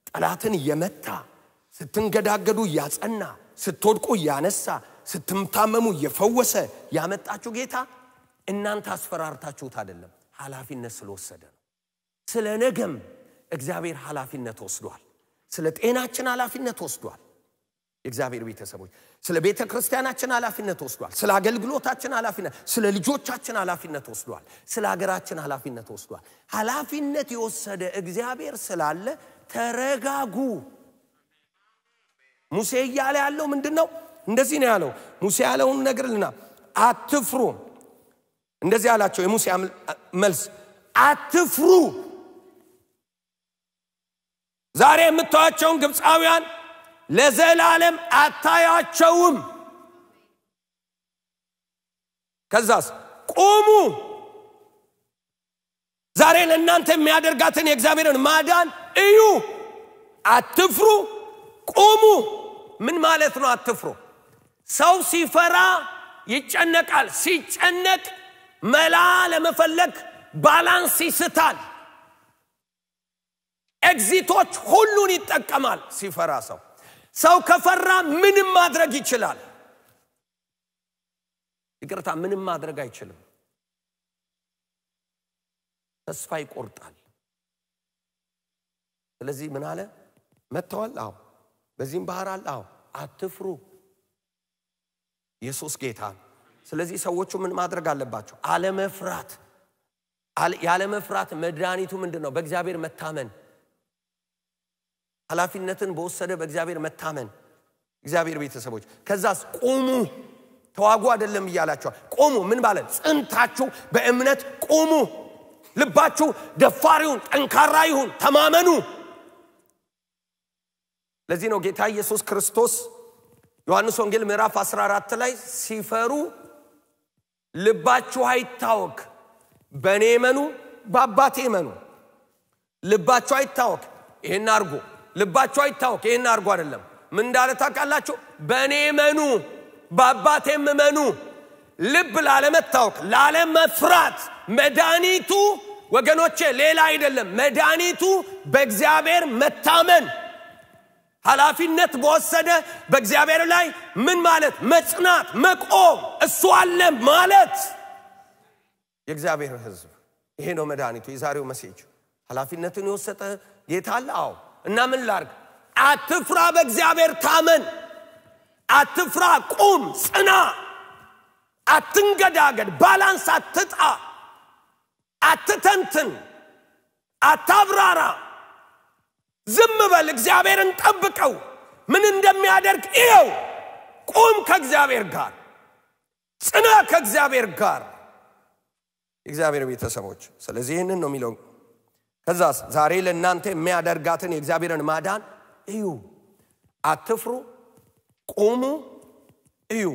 ጠላትን እየመታ ስትንገዳገዱ እያጸና ስትወድቁ እያነሳ ስትምታመሙ እየፈወሰ ያመጣችሁ ጌታ እናንተ አስፈራርታችሁት አይደለም፣ ኃላፊነት ስለወሰደ ነው። ስለ ነገም እግዚአብሔር ኃላፊነት ወስዷል። ስለ ጤናችን ኃላፊነት ወስዷል። የእግዚአብሔር ቤተሰቦች ስለ ቤተ ክርስቲያናችን ኃላፊነት ወስዷል። ስለ አገልግሎታችን ኃላፊነት፣ ስለ ልጆቻችን ኃላፊነት ወስዷል። ስለ ሀገራችን ኃላፊነት ወስዷል። ኃላፊነት የወሰደ እግዚአብሔር ስላለ ተረጋጉ። ሙሴ እያለ ያለው ምንድን ነው? እንደዚህ ነው ያለው። ሙሴ ያለውን ልና አትፍሩ። እንደዚህ አላቸው። የሙሴ መልስ አትፍሩ። ዛሬ የምታዩቸውን ግብፃውያን ለዘላለም አታያቸውም ከዛስ ቁሙ ዛሬ ለእናንተ የሚያደርጋትን የእግዚአብሔርን ማዳን እዩ አትፍሩ ቁሙ ምን ማለት ነው አትፍሩ ሰው ሲፈራ ይጨነቃል ሲጨነቅ መላ ለመፈለግ ባላንስ ይስታል ኤግዚቶች ሁሉን ይጠቀማል ሲፈራ ሰው ሰው ከፈራ ምንም ማድረግ ይችላል ይቅርታ ምንም ማድረግ አይችልም ተስፋ ይቆርጣል ስለዚህ ምን አለ መጥተዋል አዎ በዚህም ባህር አለ አዎ አትፍሩ ኢየሱስ ጌታ ስለዚህ ሰዎቹ ምን ማድረግ አለባቸው አለመፍራት ያለመፍራት መድኃኒቱ ምንድን ነው በእግዚአብሔር መታመን ኃላፊነትን በወሰደ በእግዚአብሔር መታመን እግዚአብሔር ቤተሰቦች ከዛስ ቆሙ ተዋጉ አይደለም እያላቸዋል ቆሙ ምን ባለ ጽንታችሁ በእምነት ቆሙ ልባችሁ ደፋር ይሁን ጠንካራ ይሁን ተማመኑ ለዚህ ነው ጌታ ኢየሱስ ክርስቶስ ዮሐንስ ወንጌል ምዕራፍ 14 ላይ ሲፈሩ ልባችሁ አይታወክ በእኔ መኑ በአባቴ መኑ ልባችሁ አይታወክ ይህን አርጎ ልባቸው አይታወቅ ይህን አድርጎ አይደለም ምን እንዳለ ታውቃላችሁ በእኔ መኑ በአባቴም መኑ ልብ ላለመታወቅ ላለመፍራት መድኃኒቱ ወገኖቼ ሌላ አይደለም መድኃኒቱ በእግዚአብሔር መታመን ኃላፊነት በወሰደ በእግዚአብሔር ላይ ምን ማለት መጽናት መቆም እሱ አለ ማለት የእግዚአብሔር ህዝብ ይሄ ነው መድኃኒቱ የዛሬው መሴጅ ኃላፊነትን የወሰጠ ጌታ አለ አዎ እና ምን ላርግ? አትፍራ፣ በእግዚአብሔር ታመን፣ አትፍራ፣ ቁም፣ ጽና፣ አትንገዳገድ፣ ባላንስ አትጣ፣ አትተንትን፣ አታብራራ፣ ዝም በል፣ እግዚአብሔርን ጠብቀው። ምን እንደሚያደርግ እየው። ቁም ከእግዚአብሔር ጋር፣ ጽና ከእግዚአብሔር ጋር። የእግዚአብሔር ቤተሰቦች፣ ስለዚህ ይህንን ነው የሚለው ከዛ ዛሬ ለእናንተ የሚያደርጋትን የእግዚአብሔርን ማዳን እዩ አትፍሩ ቁሙ እዩ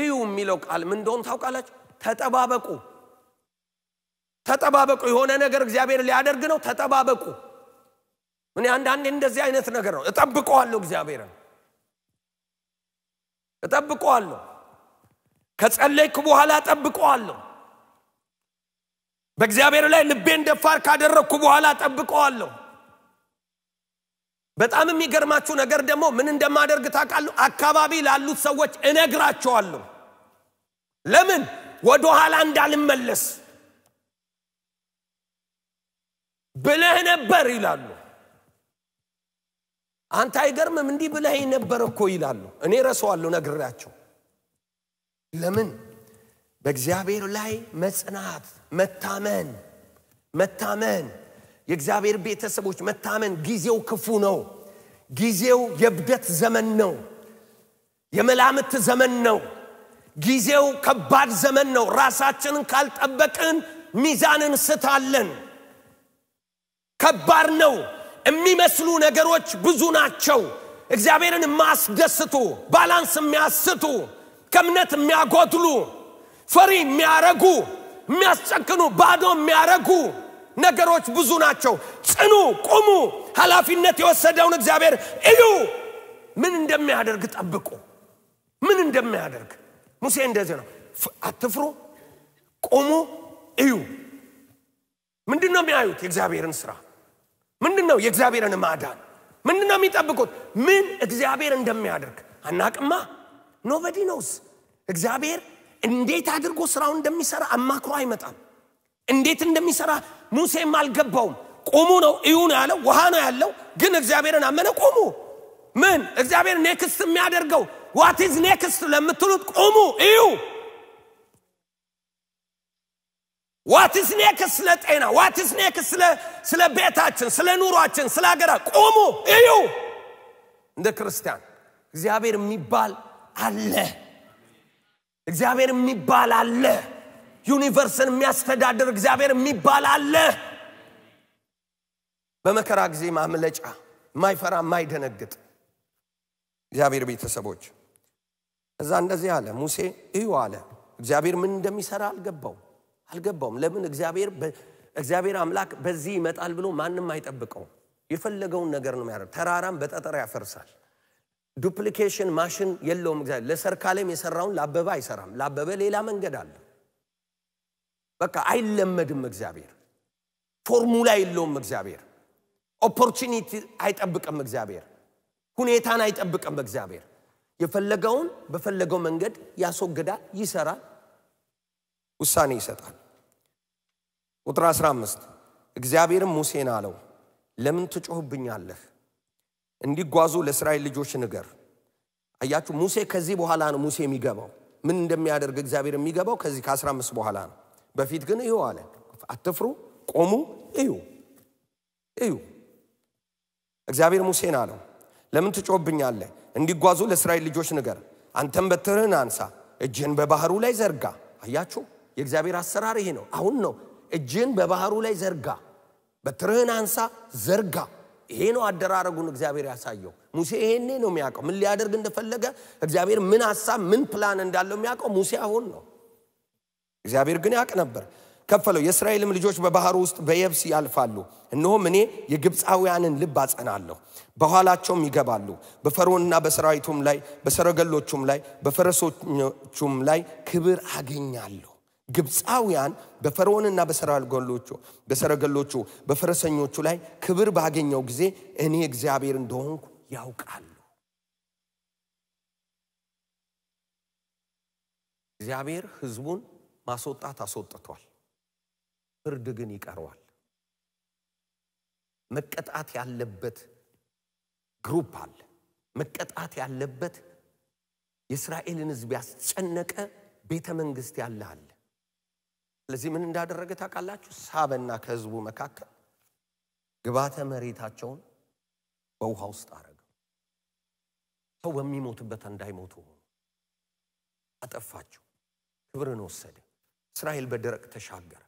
እዩ የሚለው ቃል ምን እንደሆን ታውቃላችሁ ተጠባበቁ ተጠባበቁ የሆነ ነገር እግዚአብሔር ሊያደርግ ነው ተጠባበቁ እኔ አንዳንዴ እንደዚህ አይነት ነገር ነው እጠብቀዋለሁ እግዚአብሔርን እጠብቀዋለሁ ከጸለይክ በኋላ እጠብቀዋለሁ በእግዚአብሔር ላይ ልቤን ደፋር ካደረግኩ በኋላ ጠብቀዋለሁ በጣም የሚገርማችሁ ነገር ደግሞ ምን እንደማደርግ ታውቃሉ አካባቢ ላሉት ሰዎች እነግራቸዋለሁ ለምን ወደኋላ እንዳልመለስ ብለህ ነበር ይላሉ አንተ አይገርምም እንዲህ ብለህ ነበር እኮ ይላሉ እኔ ረሰዋሉ ነግሬያቸው ለምን በእግዚአብሔር ላይ መጽናት መታመን መታመን የእግዚአብሔር ቤተሰቦች መታመን ጊዜው ክፉ ነው። ጊዜው የብደት ዘመን ነው። የመላምት ዘመን ነው። ጊዜው ከባድ ዘመን ነው። ራሳችንን ካልጠበቅን ሚዛንን ስታለን ከባድ ነው። የሚመስሉ ነገሮች ብዙ ናቸው። እግዚአብሔርን የማስደስቱ ባላንስ የሚያስቱ፣ ከእምነት የሚያጎድሉ፣ ፈሪ የሚያረጉ የሚያስጨክኑ ባዶ የሚያረጉ ነገሮች ብዙ ናቸው። ጽኑ፣ ቁሙ። ኃላፊነት የወሰደውን እግዚአብሔር እዩ። ምን እንደሚያደርግ ጠብቁ። ምን እንደሚያደርግ ሙሴ እንደዚህ ነው። አትፍሩ፣ ቁሙ፣ እዩ። ምንድን ነው የሚያዩት? የእግዚአብሔርን ስራ። ምንድን ነው የእግዚአብሔርን ማዳን። ምንድን ነው የሚጠብቁት? ምን እግዚአብሔር እንደሚያደርግ አናቅማ። ኖበዲ ነውስ እግዚአብሔር እንዴት አድርጎ ስራውን እንደሚሰራ አማክሮ አይመጣም እንዴት እንደሚሰራ ሙሴም አልገባውም ቆሙ ነው እዩ ነው ያለው ውሃ ነው ያለው ግን እግዚአብሔርን አመነ ቆሙ ምን እግዚአብሔር ኔክስት የሚያደርገው ዋትዝ ኔክስት ለምትሉት ቆሙ እዩ ዋትስ ኔክስ ስለ ጤና ዋትስ ኔክስ ስለ ቤታችን ስለ ኑሯችን ስለ ሀገራ ቆሙ እዩ እንደ ክርስቲያን እግዚአብሔር የሚባል አለ እግዚአብሔር የሚባል አለ ዩኒቨርስን የሚያስተዳድር እግዚአብሔር የሚባል አለ በመከራ ጊዜ ማምለጫ ማይፈራ ማይደነግጥ እግዚአብሔር ቤተሰቦች እዛ እንደዚህ አለ ሙሴ እዩ አለ እግዚአብሔር ምን እንደሚሰራ አልገባው አልገባውም ለምን እግዚአብሔር እግዚአብሔር አምላክ በዚህ ይመጣል ብሎ ማንም አይጠብቀው የፈለገውን ነገር ነው ያደርግ ተራራም በጠጠር ያፈርሳል ዱፕሊኬሽን ማሽን የለውም። እግዚአብሔር ለሰርካለም የሰራውን ለአበበ አይሰራም። ለአበበ ሌላ መንገድ አለ። በቃ አይለመድም። እግዚአብሔር ፎርሙላ የለውም። እግዚአብሔር ኦፖርቹኒቲ አይጠብቅም። እግዚአብሔር ሁኔታን አይጠብቅም። እግዚአብሔር የፈለገውን በፈለገው መንገድ ያስወግዳል፣ ይሰራል፣ ውሳኔ ይሰጣል። ቁጥር 15 እግዚአብሔርም ሙሴን አለው ለምን ትጮህብኛለህ? እንዲጓዙ ለእስራኤል ልጆች ንገር። አያችሁ፣ ሙሴ ከዚህ በኋላ ነው ሙሴ የሚገባው። ምን እንደሚያደርግ እግዚአብሔር የሚገባው ከዚህ ከ15 በኋላ ነው። በፊት ግን ይሁ አለ፣ አትፍሩ፣ ቆሙ፣ እዩ እዩ። እግዚአብሔር ሙሴን አለው፣ ለምን ትጮብኛለ እንዲጓዙ ለእስራኤል ልጆች ንገር። አንተም በትርህን አንሳ፣ እጅህን በባህሩ ላይ ዘርጋ። አያችሁ፣ የእግዚአብሔር አሰራር ይሄ ነው። አሁን ነው እጅህን በባህሩ ላይ ዘርጋ፣ በትርህን አንሳ፣ ዘርጋ ይሄ ነው አደራረጉን እግዚአብሔር ያሳየው። ሙሴ ይሄኔ ነው የሚያውቀው፣ ምን ሊያደርግ እንደፈለገ እግዚአብሔር ምን ሀሳብ ምን ፕላን እንዳለው የሚያውቀው ሙሴ አሁን ነው። እግዚአብሔር ግን ያውቅ ነበር። ከፈለው። የእስራኤልም ልጆች በባህር ውስጥ በየብስ ያልፋሉ። እነሆም እኔ የግብፃውያንን ልብ አጸናለሁ፣ በኋላቸውም ይገባሉ። በፈርዖንና በሰራዊቱም ላይ፣ በሰረገሎቹም ላይ፣ በፈረሶቹም ላይ ክብር አገኛለሁ። ግብፃውያን በፈርዖንና በሰረገሎቹ በሰረገሎቹ በፈረሰኞቹ ላይ ክብር ባገኘው ጊዜ እኔ እግዚአብሔር እንደሆንኩ ያውቃሉ። እግዚአብሔር ህዝቡን ማስወጣት አስወጥቷል። ፍርድ ግን ይቀረዋል። መቀጣት ያለበት ግሩፕ አለ። መቀጣት ያለበት የእስራኤልን ህዝብ ያስጨነቀ ቤተ መንግስት ያለ አለ። ስለዚህ ምን እንዳደረገ ታውቃላችሁ? ሳበና ከህዝቡ መካከል ግባተ መሬታቸውን በውሃ ውስጥ አረገ። ሰው በሚሞትበት እንዳይሞቱ ሆኑ። አጠፋቸው። ክብርን ወሰደ። እስራኤል በደረቅ ተሻገረ።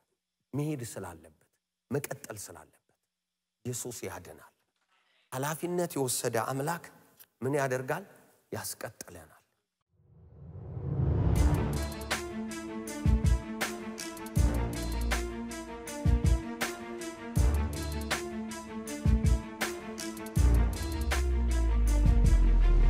መሄድ ስላለበት መቀጠል ስላለበት ኢየሱስ ያድናል። ኃላፊነት የወሰደ አምላክ ምን ያደርጋል? ያስቀጥለናል።